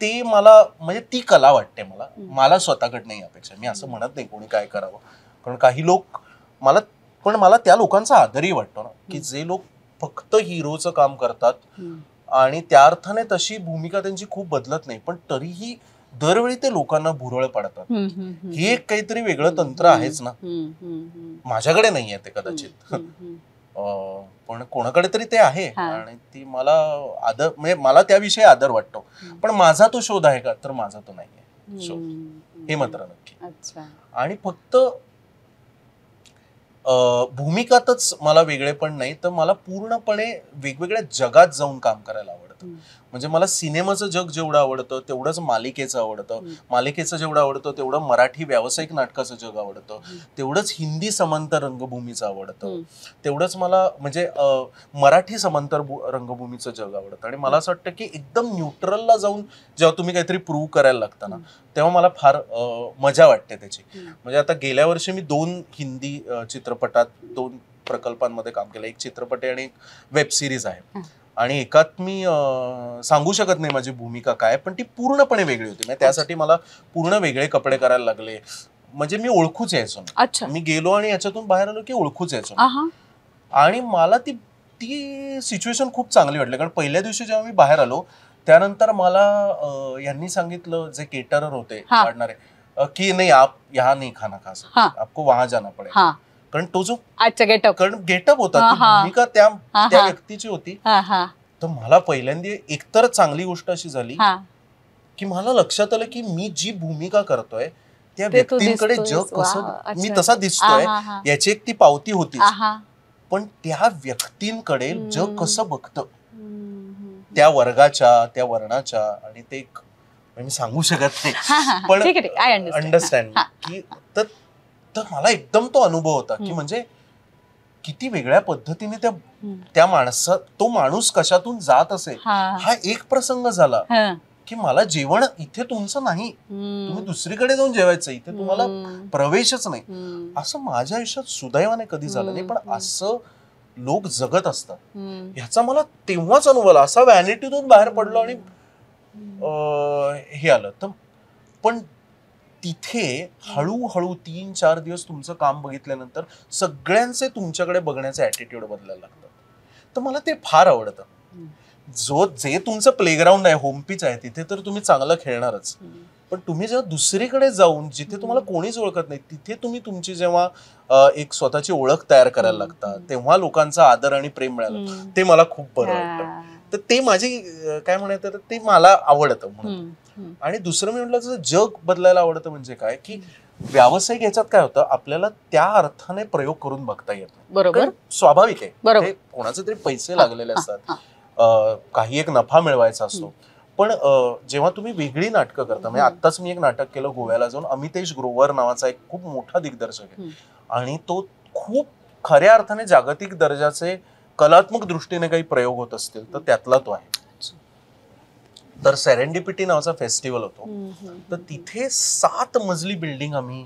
ते मला म्हणजे ती कला वाटते मला मला स्वतःकडे नाही अपेक्षा मी असं म्हणत नाही कोणी काय करावं कारण काही लोक मला पण मला त्या लोकांचा आदरही वाटतो ना की जे लोक फक्त हिरोचं काम करतात आणि त्या अर्थाने तशी भूमिका त्यांची खूप बदलत नाही पण तरीही दरवेळी ते लोकांना भुरळ पाडतात हे एक काहीतरी वेगळं तंत्र आहेच ना माझ्याकडे नाहीये ते कदाचित [laughs] पण कोणाकडे तरी ते आहे आणि ती मला आदर म्हणजे मला त्याविषयी आदर वाटतो पण माझा तो शोध आहे का तर माझा तो नाहीये आहे हे मात्र नक्की आणि फक्त भूमिकातच मला वेगळे पण नाही तर मला पूर्णपणे वेगवेगळ्या जगात जाऊन काम करायला आवडत आवडतं म्हणजे मला सिनेमाचं जग जेवढं आवडतं तेवढंच मालिकेचं आवडतं मालिकेचं जेवढं आवडतं तेवढं मराठी व्यावसायिक नाटकाचं जग आवडतं तेवढंच हिंदी समांतर रंगभूमीचं आवडतं तेवढंच मला म्हणजे मराठी समांतर रंगभूमीचं जग आवडतं आणि मला असं वाटतं की एकदम न्यूट्रलला जाऊन जेव्हा तुम्ही काहीतरी प्रूव्ह करायला लागता ना तेव्हा मला फार मजा वाटते त्याची म्हणजे आता गेल्या वर्षी मी दोन हिंदी चित्रपटात दोन प्रकल्पांमध्ये काम केलं एक चित्रपट आणि एक वेब सिरीज आहे आणि एकात मी सांगू शकत नाही माझी भूमिका काय पण ती पूर्णपणे वेगळी होती त्यासाठी मला पूर्ण वेगळे कपडे करायला लागले म्हणजे मी ओळखूच यायचो मी गेलो आणि याच्यातून बाहेर आलो की ओळखूच यायचो आणि मला ती ती सिच्युएशन खूप चांगली वाटली कारण पहिल्या दिवशी जेव्हा मी बाहेर आलो त्यानंतर मला यांनी सांगितलं जे केटरर होते वाढणारे की नाही आप यहाँ नाही खाना खा आपको वहां जाना पडेल कारण तो जो गेटअप कारण गेटअप होता ती भूमिका त्या त्या व्यक्तीची होती तर मला पहिल्यांदा एकतर चांगली गोष्ट अशी झाली की मला लक्षात आलं की मी जी भूमिका करतोय त्या व्यक्तींकडे जग मी तसा दिसतोय याची एक ती पावती होती पण त्या व्यक्तींकडे जग कसं बघत त्या वर्गाच्या त्या वर्णाच्या आणि ते एक- म्हणजे मी सांगू शकत नाही पण अंडरस्टँड की तर तर मला एकदम तो अनुभव होता की म्हणजे किती वेगळ्या पद्धतीने त्या त्या माणसा तो माणूस कशातून जात असे हा एक प्रसंग झाला की मला जेवण इथे तुमचं नाही तुम्ही दुसरीकडे जाऊन जेवायचं इथे तुम्हाला प्रवेशच नाही असं माझ्या आयुष्यात सुदैवाने कधी झालं नाही पण असं लोक जगत असतात ह्याचा मला तेव्हाच अनुभव आला असा व्हॅनिटीतून बाहेर पडलो आणि हे आलं तर पण तिथे हळूहळू तीन चार दिवस तुमचं काम बघितल्यानंतर सगळ्यांचे तुमच्याकडे बघण्याचा ॲटिट्यूड बदलायला लागतं तर मला ते फार आवडतं जो जे तुमचं प्लेग्राऊंड आहे होमपीच आहे तिथे तर तुम्ही चांगलं खेळणारच पण तुम्ही जेव्हा दुसरीकडे जाऊन जिथे तुम्हाला कोणीच ओळखत नाही तिथे तुम्ही तुमची जेव्हा एक स्वतःची ओळख तयार करायला लागता तेव्हा लोकांचा आदर आणि प्रेम मिळालं ते मला खूप बरं वाटतं तर ते माझी काय म्हणायचं ते मला आवडतं म्हणून आणि दुसरं मी म्हटलं जसं जग बदलायला आवडतं म्हणजे काय की व्यावसायिक ह्याच्यात काय होतं आपल्याला त्या अर्थाने प्रयोग करून बघता येतो बरोबर स्वाभाविक आहे कोणाचे तरी पैसे लागलेले असतात काही एक नफा मिळवायचा असतो पण जेव्हा तुम्ही वेगळी नाटकं करता म्हणजे आत्ताच मी एक नाटक केलं गोव्याला जाऊन अमितेश ग्रोवर नावाचा एक खूप मोठा दिग्दर्शक आहे आणि तो खूप खऱ्या अर्थाने जागतिक दर्जाचे कलात्मक दृष्टीने काही प्रयोग होत असतील तर त्यातला तो आहे तर सेरेंडिपिटी नावाचा फेस्टिवल होतो तर तिथे सात मजली बिल्डिंग आम्ही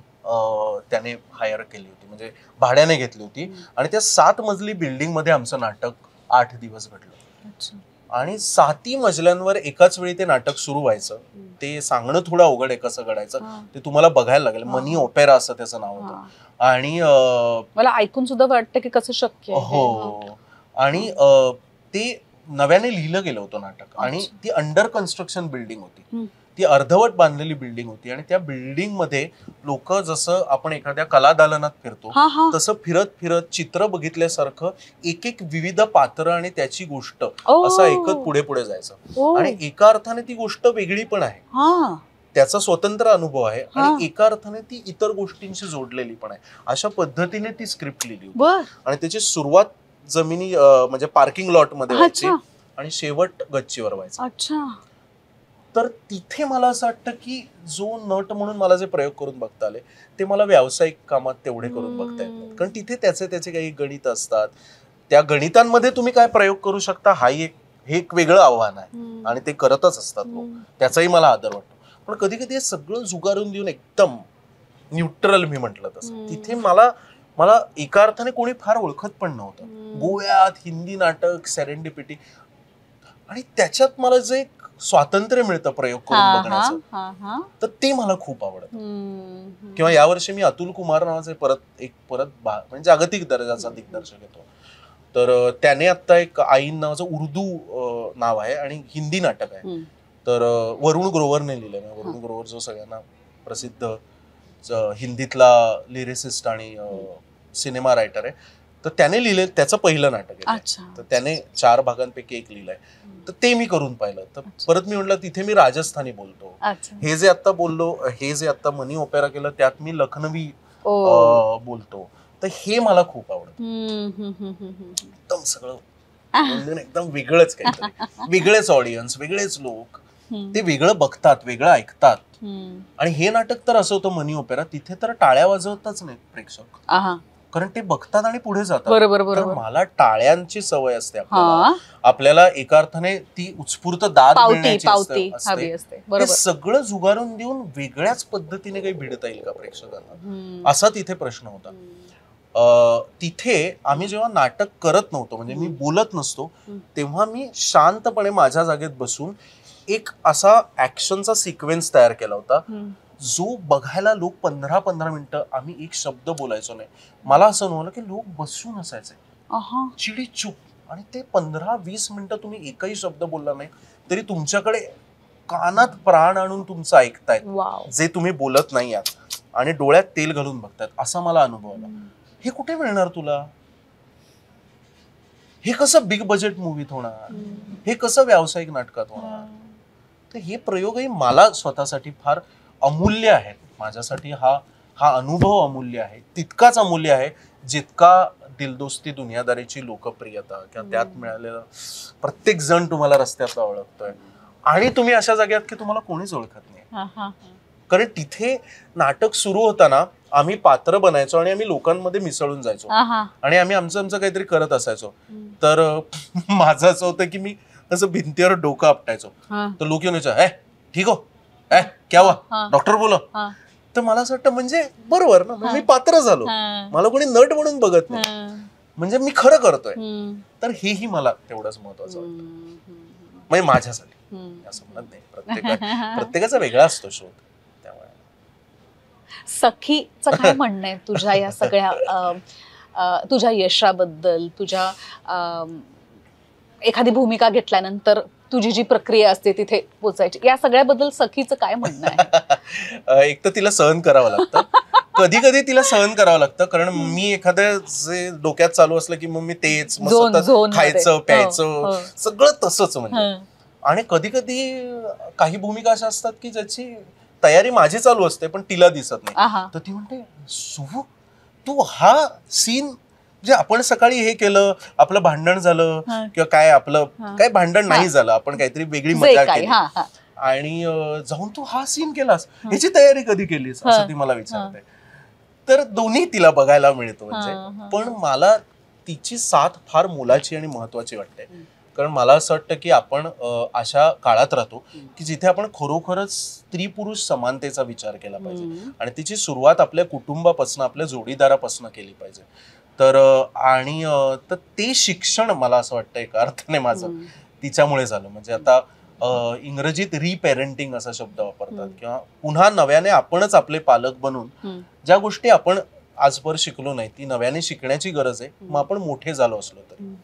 त्याने हायर केली होती म्हणजे भाड्याने घेतली होती आणि त्या सात मजली बिल्डिंग मध्ये आमचं नाटक आठ दिवस घडलं आणि साती मजल्यांवर एकाच वेळी ते नाटक सुरू व्हायचं ते सांगणं थोडं अवघड आहे कसं घडायचं ते तुम्हाला बघायला लागेल मनी ओपेरा असं त्याचं नाव होतं आणि मला ऐकून सुद्धा वाटतं की कसं शक्य हो आणि ते नव्याने लिहिलं गेलं होतं नाटक आणि ती अंडर कन्स्ट्रक्शन बिल्डिंग होती ती अर्धवट बांधलेली बिल्डिंग होती आणि त्या बिल्डिंग मध्ये लोक जसं आपण एखाद्या कला दालनात फिरतो तसं फिरत फिरत चित्र बघितल्यासारखं एक एक विविध पात्र आणि त्याची गोष्ट असं ऐकत पुढे पुढे जायचं आणि एका अर्थाने ती गोष्ट वेगळी पण आहे त्याचा स्वतंत्र अनुभव आहे आणि एका अर्थाने ती इतर गोष्टींशी जोडलेली पण आहे अशा पद्धतीने ती स्क्रिप्ट लिहिली होती आणि त्याची सुरुवात जमिनी म्हणजे पार्किंग लॉट मध्ये व्हायची आणि शेवट गच्चीवर व्हायचा अच्छा तर तिथे मला असं वाटतं की जो नट म्हणून मला जे प्रयोग करून बघता आले ते मला व्यावसायिक कामात तेवढे करून बघता येत कारण तिथे त्याचे त्याचे काही गणित असतात त्या गणितांमध्ये तुम्ही काय प्रयोग करू शकता हाही एक हे एक वेगळं आव्हान आहे आणि ते करतच असतात लोक त्याचाही मला आदर वाटतो पण कधी कधी हे सगळं जुगारून देऊन एकदम न्यूट्रल मी म्हटलं तसं तिथे मला मला एका अर्थाने कोणी फार ओळखत पण नव्हतं गोव्यात हिंदी नाटक सेरेंडिपिटी आणि त्याच्यात मला जे स्वातंत्र्य मिळतं प्रयोग करून बघण्याचं तर ते मला खूप आवडत किंवा यावर्षी मी अतुल कुमार नावाचे परत एक परत म्हणजे जागतिक दर्जाचा दिग्दर्शक येतो तर त्याने आता एक आईन नावाचं उर्दू नाव आहे आणि हिंदी नाटक आहे तर वरुण ग्रोवरने लिहिलं वरुण ग्रोवर जो सगळ्यांना प्रसिद्ध हिंदीतला लिरिसिस्ट आणि सिनेमा रायटर आहे तर त्याने लिहिले त्याचं पहिलं नाटक आहे तर त्याने चार भागांपैकी एक लिहिलंय तर ते मी करून पाहिलं तर परत मी म्हटलं तिथे मी राजस्थानी बोलतो हे जे आता बोललो हे जे आता मनी ओपेरा केलं त्यात मी लखनवी बोलतो तर हे मला खूप आवडतं एकदम सगळं एकदम वेगळंच काय वेगळेच ऑडियन्स वेगळेच लोक ते वेगळं बघतात वेगळं ऐकतात आणि हे नाटक तर असं होतं मनी ओपेरा तिथे तर टाळ्या वाजवतच नाही प्रेक्षक कारण ते बघतात आणि पुढे जातात बरोबर मला टाळ्यांची सवय असते आपल्याला आपल्याला एका अर्थाने ती उत्स्फूर्त दाद असते सगळं जुगारून देऊन वेगळ्याच पद्धतीने काही भिडता येईल का प्रेक्षकांना असा तिथे प्रश्न होता तिथे आम्ही जेव्हा नाटक करत नव्हतो म्हणजे मी बोलत नसतो तेव्हा मी शांतपणे माझ्या जागेत बसून एक असा ऍक्शनचा सिक्वेन्स तयार केला होता जो बघायला लोक पंधरा पंधरा मिनिटं आम्ही एक शब्द बोलायचो नाही मला असं नव्हलं की लोक बसून असायचे चिडी चुप आणि ते पंधरा वीस मिनिटं तुम्ही एकही शब्द बोलला नाही तरी तुमच्याकडे कानात प्राण आणून तुमचं ऐकताय जे तुम्ही बोलत नाही आहात आणि डोळ्यात तेल घालून बघतायत असा मला अनुभव आला हे कुठे मिळणार तुला हे कसं बिग बजेट मूवीत होणार हे कसं व्यावसायिक नाटकात होणार तर हे प्रयोगही मला स्वतःसाठी फार अमूल्य आहेत माझ्यासाठी हा हा अनुभव अमूल्य आहे तितकाच अमूल्य आहे जितका दिलदोस्ती दुनियादारीची लोकप्रियता किंवा त्यात मिळालेलं प्रत्येक जण तुम्हाला रस्त्यात ओळखतोय आणि तुम्ही अशा जाग्यात की तुम्हाला कोणीच ओळखत नाही कारण तिथे नाटक सुरू होताना आम्ही पात्र बनायचो आणि आम्ही लोकांमध्ये मिसळून जायचो आणि आम्ही आमचं आमचं काहीतरी करत असायचो तर [laughs] माझं असं होतं की मी असं भिंतीवर डोकं आपटायचो तर लोक येऊन यायचं ए ठीक हो ए क्या हुआ डॉक्टर बोल तर मला असं वाटतं म्हणजे बरोबर ना म्हणजे मी पात्र झालो मला कोणी नट म्हणून बघत नाही म्हणजे मी खरं करतोय तर हेही मला तेवढंच महत्वाचं वाटतं म्हणजे माझ्यासाठी असं म्हणत नाही प्रत्येका प्रत्येकाचा वेगळा असतो शोध त्यामुळे सखीचं काय [laughs] म्हणणं आहे तुझ्या या सगळ्या तुझ्या यशाबद्दल तुझ्या एखादी भूमिका घेतल्यानंतर तुझी जी प्रक्रिया असते तिथे पोचायची या सगळ्याबद्दल सखीचं काय म्हणणं [laughs] एक तर तिला सहन करावं लागतं कधी कधी तिला सहन करावं लागतं कारण मी एखाद्या जे डोक्यात चालू असलं की मग मी तेच खायचं हो, प्यायचं हो. सगळं तसंच म्हणजे आणि कधी कधी काही भूमिका अशा असतात की ज्याची तयारी माझी चालू असते पण तिला दिसत नाही तर ती म्हणते तू हा सीन जे आपण सकाळी हे केलं आपलं भांडण झालं किंवा काय आपलं काय भांडण नाही झालं आपण काहीतरी वेगळी मजा केली आणि जाऊन तू हा सीन केलास याची तयारी कधी केलीस असं ती मला विचारते तर दोन्ही तिला बघायला मिळतो म्हणजे पण मला तिची साथ फार मोलाची आणि महत्वाची वाटते कारण मला असं वाटतं की आपण अशा काळात राहतो की जिथे आपण खरोखरच स्त्री पुरुष समानतेचा विचार केला पाहिजे आणि तिची सुरुवात आपल्या कुटुंबापासून आपल्या जोडीदारापासून केली पाहिजे तर आणि तर ते शिक्षण मला असं वाटतं एका अर्थाने माझं तिच्यामुळे झालं म्हणजे आता इंग्रजीत रिपेरेंटिंग असा शब्द वापरतात किंवा पुन्हा नव्याने आपणच आपले पालक बनून ज्या गोष्टी आपण आजवर शिकलो नाही ती नव्याने शिकण्याची गरज आहे मग आपण मोठे झालो असलो तरी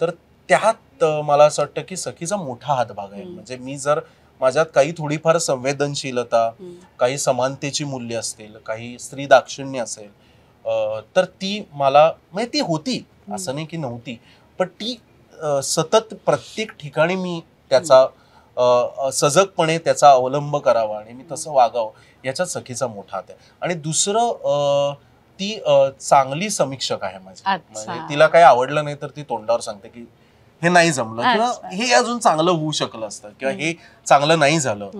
तर त्यात मला असं वाटतं की सखीचा मोठा हातभाग आहे म्हणजे मी जर माझ्यात काही थोडीफार संवेदनशीलता काही समानतेची मूल्य असतील काही स्त्री दाक्षिण्य असेल तर ती मला म्हणजे ती होती असं नाही की नव्हती पण ती सतत प्रत्येक ठिकाणी मी त्याचा सजगपणे त्याचा अवलंब करावा आणि मी तसं वागावं याचा सखीचा मोठा हात आहे आणि दुसरं ती चांगली समीक्षक आहे माझी म्हणजे तिला काही आवडलं नाही तर ती तोंडावर सांगते की हे नाही जमलं किंवा हे अजून चांगलं होऊ शकलं असतं किंवा हे चांगलं नाही झालं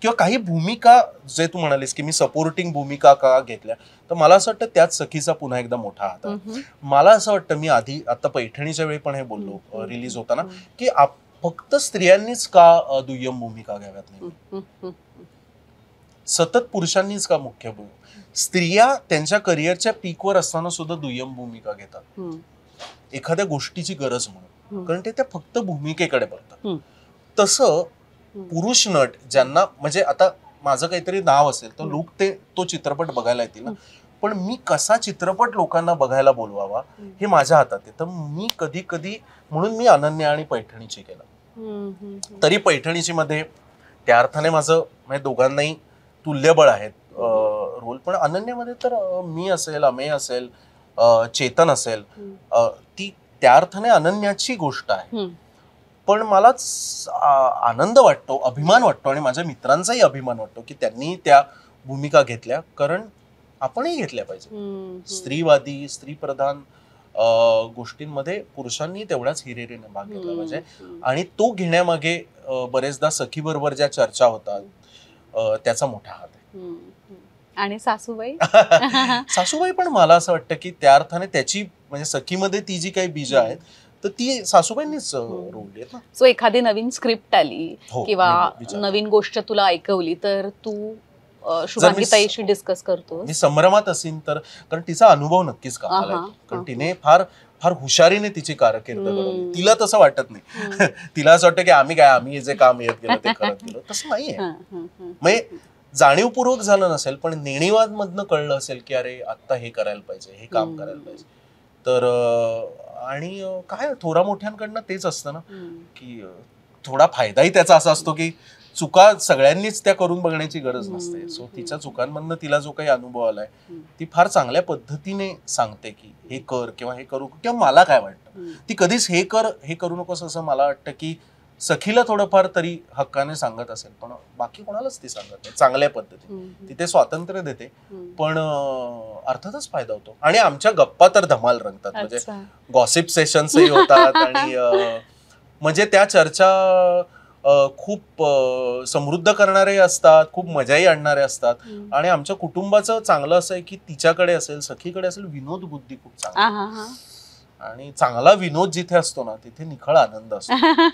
किंवा काही भूमिका जे तू म्हणालीस की मी सपोर्टिंग भूमिका का घेतल्या तर मला असं वाटतं त्याच सखीचा पुन्हा एकदा मोठा हात मला असं वाटतं मी आधी आता पैठणीच्या वेळी पण हे बोललो रिलीज होताना की फक्त स्त्रियांनीच का दुय्यम भूमिका घ्याव्यात नाही सतत पुरुषांनीच का मुख्य स्त्रिया त्यांच्या करिअरच्या पीकवर असताना सुद्धा दुय्यम भूमिका घेतात एखाद्या गोष्टीची गरज म्हणून कारण ते त्या फक्त भूमिकेकडे बघतात तस पुरुष नट ज्यांना म्हणजे आता माझं काहीतरी नाव असेल तर लोक ते तो चित्रपट बघायला येतील ना पण मी कसा चित्रपट लोकांना बघायला बोलवावा हे माझ्या हातात आहे तर मी कधी कधी म्हणून मी अनन्या आणि पैठणीची केलं तरी पैठणीची मध्ये त्या अर्थाने माझं म्हणजे दोघांनाही तुल्यबळ आहेत रोल पण अनन्यामध्ये तर मी असेल अमेय असेल चेतन असेल ती त्या अर्थाने अनन्याची गोष्ट आहे पण मला आनंद वाटतो अभिमान वाटतो आणि माझ्या मित्रांचाही अभिमान वाटतो की त्यांनी त्या भूमिका घेतल्या कारण आपणही घेतल्या पाहिजे स्त्रीवादी स्त्रीप्रधान गोष्टींमध्ये पुरुषांनी तेवढ्याच हिरेरीने भाग घेतला पाहिजे आणि तो घेण्यामागे बरेचदा सखी बरोबर ज्या चर्चा होतात त्याचा मोठा हात आहे आणि सासूबाई [laughs] सासूबाई पण मला असं वाटतं की त्या अर्थाने त्याची म्हणजे सखीमध्ये ती जी काही बीज आहेत तर ती सासूबाईंनीच हो. रोवली सो एखादी नवीन स्क्रिप्ट आली हो, किंवा नवीन गोष्ट तुला ऐकवली तर तू शुभांगीताईशी डिस्कस करतो मी संभ्रमात असेल तर कारण तिचा अनुभव नक्कीच का कारण तिने फार फार हुशारीने तिची कारकीर्द तिला तसं वाटत नाही [laughs] तिला असं वाटतं की आम्ही काय आम्ही जे काम येत गेलो ते [laughs] करत गेलो तसं नाहीये म्हणजे जाणीवपूर्वक झालं नसेल पण नेणीवाद मधनं कळलं असेल की अरे आता हे करायला पाहिजे हे काम करायला पाहिजे तर आणि काय थोरा मोठ्यांकडनं तेच असतं ना की थोडा फायदाही त्याचा असा असतो की चुका सगळ्यांनीच त्या करून बघण्याची गरज नसते सो तिच्या चुकांमधनं तिला जो काही अनुभव आलाय ती फार चांगल्या पद्धतीने सांगते की हे कर किंवा हे करू किंवा मला काय वाटतं ती कधीच हे कर हे करू नकोस असं मला वाटतं की सखीला थोडंफार तरी हक्काने सांगत असेल पण बाकी कोणालाच ती सांगत नाही चांगल्या पद्धतीने तिथे स्वातंत्र्य देते पण अर्थातच फायदा होतो आणि आमच्या गप्पा तर धमाल रंगतात म्हणजे गॉसिप सेशन्सही होतात [laughs] आणि म्हणजे त्या चर्चा खूप समृद्ध करणारे असतात खूप मजाही आणणारे असतात आणि आमच्या कुटुंबाचं चांगलं असं आहे की तिच्याकडे असेल सखीकडे असेल विनोद बुद्धी खूप चांगली आणि चांगला विनोद जिथे असतो ना तिथे निखळ आनंद असतो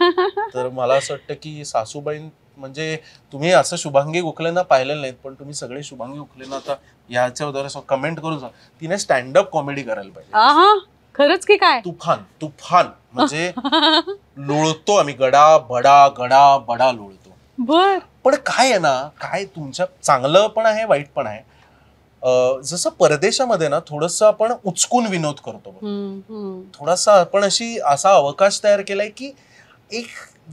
[laughs] तर मला असं वाटतं की सासूबाई म्हणजे तुम्ही असं शुभांगी गोखलेंना पाहिलेलं नाहीत पण तुम्ही सगळे शुभांगी गोखलेंना आता याच्या उदाहरण कमेंट करू जा तिने स्टँडअप कॉमेडी करायला पाहिजे खरंच की काय तुफान तुफान म्हणजे [laughs] लोळतो आम्ही गडा बडा गडा बडा लोळतो बर पण काय आहे ना काय तुमच्या चांगलं पण आहे वाईट पण आहे जसं परदेशामध्ये ना थोडस आपण उचकून विनोद करतो थोडासा आपण अशी असा अवकाश तयार केलाय की एक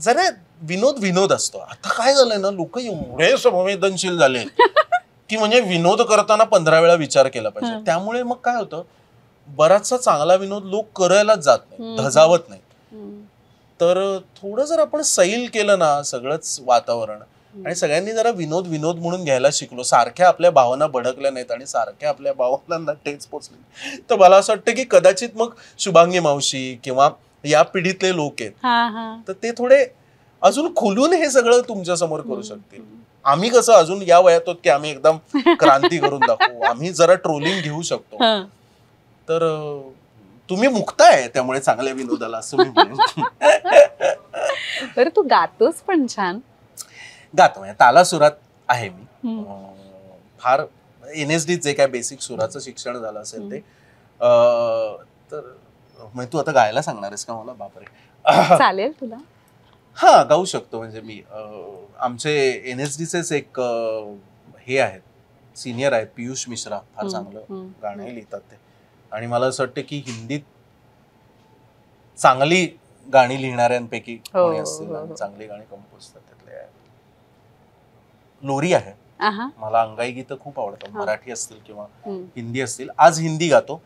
जरा विनोद विनोद असतो आता काय झालंय ना लोक एवढे संवेदनशील झाले [laughs] की म्हणजे विनोद करताना पंधरा वेळा विचार केला पाहिजे त्यामुळे मग काय होतं बराचसा चांगला विनोद लोक करायलाच जात नाही धजावत नाही तर थोडं जर आपण सैल केलं ना सगळंच वातावरण आणि सगळ्यांनी जरा विनोद विनोद म्हणून घ्यायला शिकलो सारख्या आपल्या भावना भडकल्या नाहीत आणि सारख्या आपल्या भावना टेच पोचले तर मला असं वाटतं की कदाचित मग शुभांगी मावशी किंवा या पिढीतले लोक आहेत तर ते थोडे अजून खुलून हे सगळं तुमच्या समोर करू शकतील आम्ही कसं अजून या वयात की आम्ही एकदम क्रांती करून दाखवू [laughs] आम्ही जरा ट्रोलिंग घेऊ शकतो तर तुम्ही मुक्त त्यामुळे चांगल्या विनोदाला असं मी [laughs] तू गातोस पण छान गातो म्हणजे ताला सुरात आहे मी फार एन एस डी जे काय बेसिक सुराचं शिक्षण झालं असेल ते तर म्हणजे तू आता गायला सांगणार आहेस का मला बापरे [laughs] चालेल तुला हा गाऊ शकतो म्हणजे मी आमचे एन एस डीचे एक हे आहेत सिनियर आहेत पियुष मिश्रा फार चांगलं गाणे लिहितात ते आणि मला असं वाटतं की हिंदीत चांगली गाणी लिहिणाऱ्यांपैकी हो, असतील हो, हो. चांगली गाणी कंपोज त्यातले लोरी आहे मला अंगाई गीत खूप आवडतात मराठी असतील किंवा हिंदी असतील आज हिंदी गातो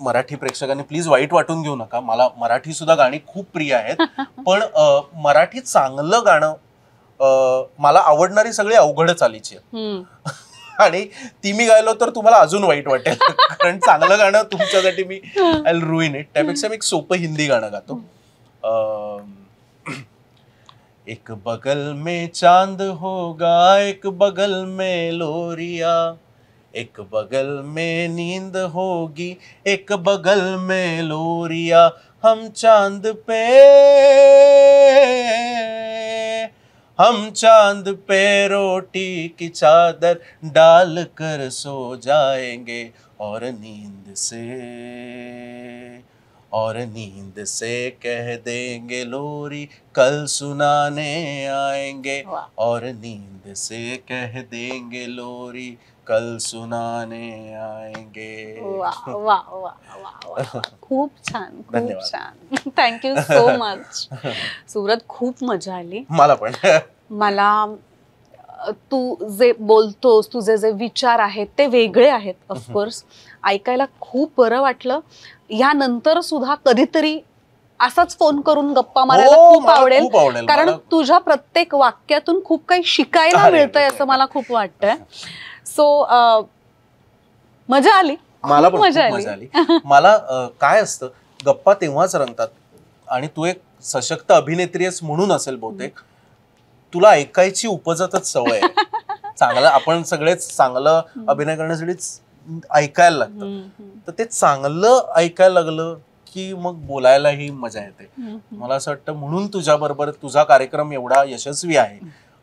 मराठी प्रेक्षकांनी प्लीज वाईट वाटून घेऊ नका मला मराठी सुद्धा गाणी खूप प्रिय आहेत [laughs] पण मराठी चांगलं गाणं मला आवडणारी सगळी अवघडच आलीची [laughs] आणि ती मी गायलो तर तुम्हाला अजून वाईट वाटेल [laughs] कारण चांगलं गाणं तुमच्यासाठी मी आय रुईन इट त्यापेक्षा मी एक सोपं हिंदी गाणं गातो एक बगल में चांद होगा एक बगल में लोरिया एक बगल में नींद होगी एक बगल में लोरिया हम चांद पे हम चांद पे रोटी की चादर डाल कर सो जाएंगे और नींद से और नींद से कह देंगे लोरी कल सुनाने आएंगे और नींद से कह देंगे लोरी कल सुनाने आएंगे वाह वाह वाह [laughs] खूप छान खूप छान थँक्यू सो मच सुरत खूप मजा आली मला पण [laughs] मला तू जे बोलतोस तुझे जे विचार आहेत ते वेगळे आहेत ऑफकोर्स ऐकायला खूप बरं वाटलं ह्यानंतर सुद्धा कधीतरी असाच फोन करून गप्पा हो, मारायला खूप आवडेल कारण तुझ्या प्रत्येक वाक्यातून खूप काही शिकायला मिळतंय असं मला खूप वाटतंय सो मजा आली मला पण मजा आली मला काय असतं गप्पा तेव्हाच रंगतात आणि तू एक सशक्त अभिनेत्री म्हणून असेल बहुतेक तुला ऐकायची उपजतच सवय [laughs] चांगलं आपण सगळेच चांगलं अभिनय करण्यासाठीच ऐकायला लागतं तर ते चांगलं ऐकायला लागलं की मग बोलायलाही मजा येते मला असं वाटतं म्हणून तुझ्या बरोबर तुझा कार्यक्रम एवढा यशस्वी आहे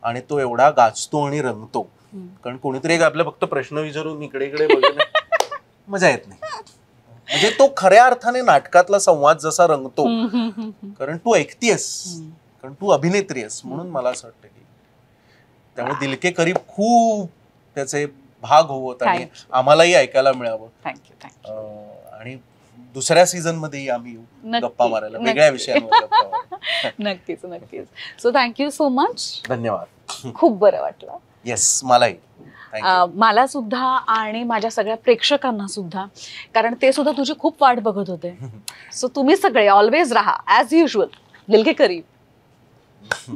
आणि तो एवढा गाजतो आणि रंगतो कारण कोणीतरी एक आपल्या फक्त प्रश्न विचारून इकडे इकडे मजा येत नाही म्हणजे तो खऱ्या अर्थाने नाटकातला संवाद जसा रंगतो कारण तू ऐकतीयस कारण तू अभिनेत्री आहेस म्हणून मला असं वाटतं की त्यामुळे दिलके करीब खूप त्याचे भाग होवत आणि आम्हालाही ऐकायला मिळावं थँक्यू थँक्यू आणि दुसऱ्या सीझन मध्ये आम्ही गप्पा मारायला वेगळ्या विषयावर [laughs] नक्कीच नक्कीच सो थँक्यू सो मच धन्यवाद खूप बरं वाटलं येस मलाही मला सुद्धा आणि माझ्या सगळ्या प्रेक्षकांना सुद्धा कारण ते सुद्धा तुझी खूप वाट बघत होते सो [laughs] तुम्ही सगळे ऑलवेज राहा ॲज युजल दिलगे करीब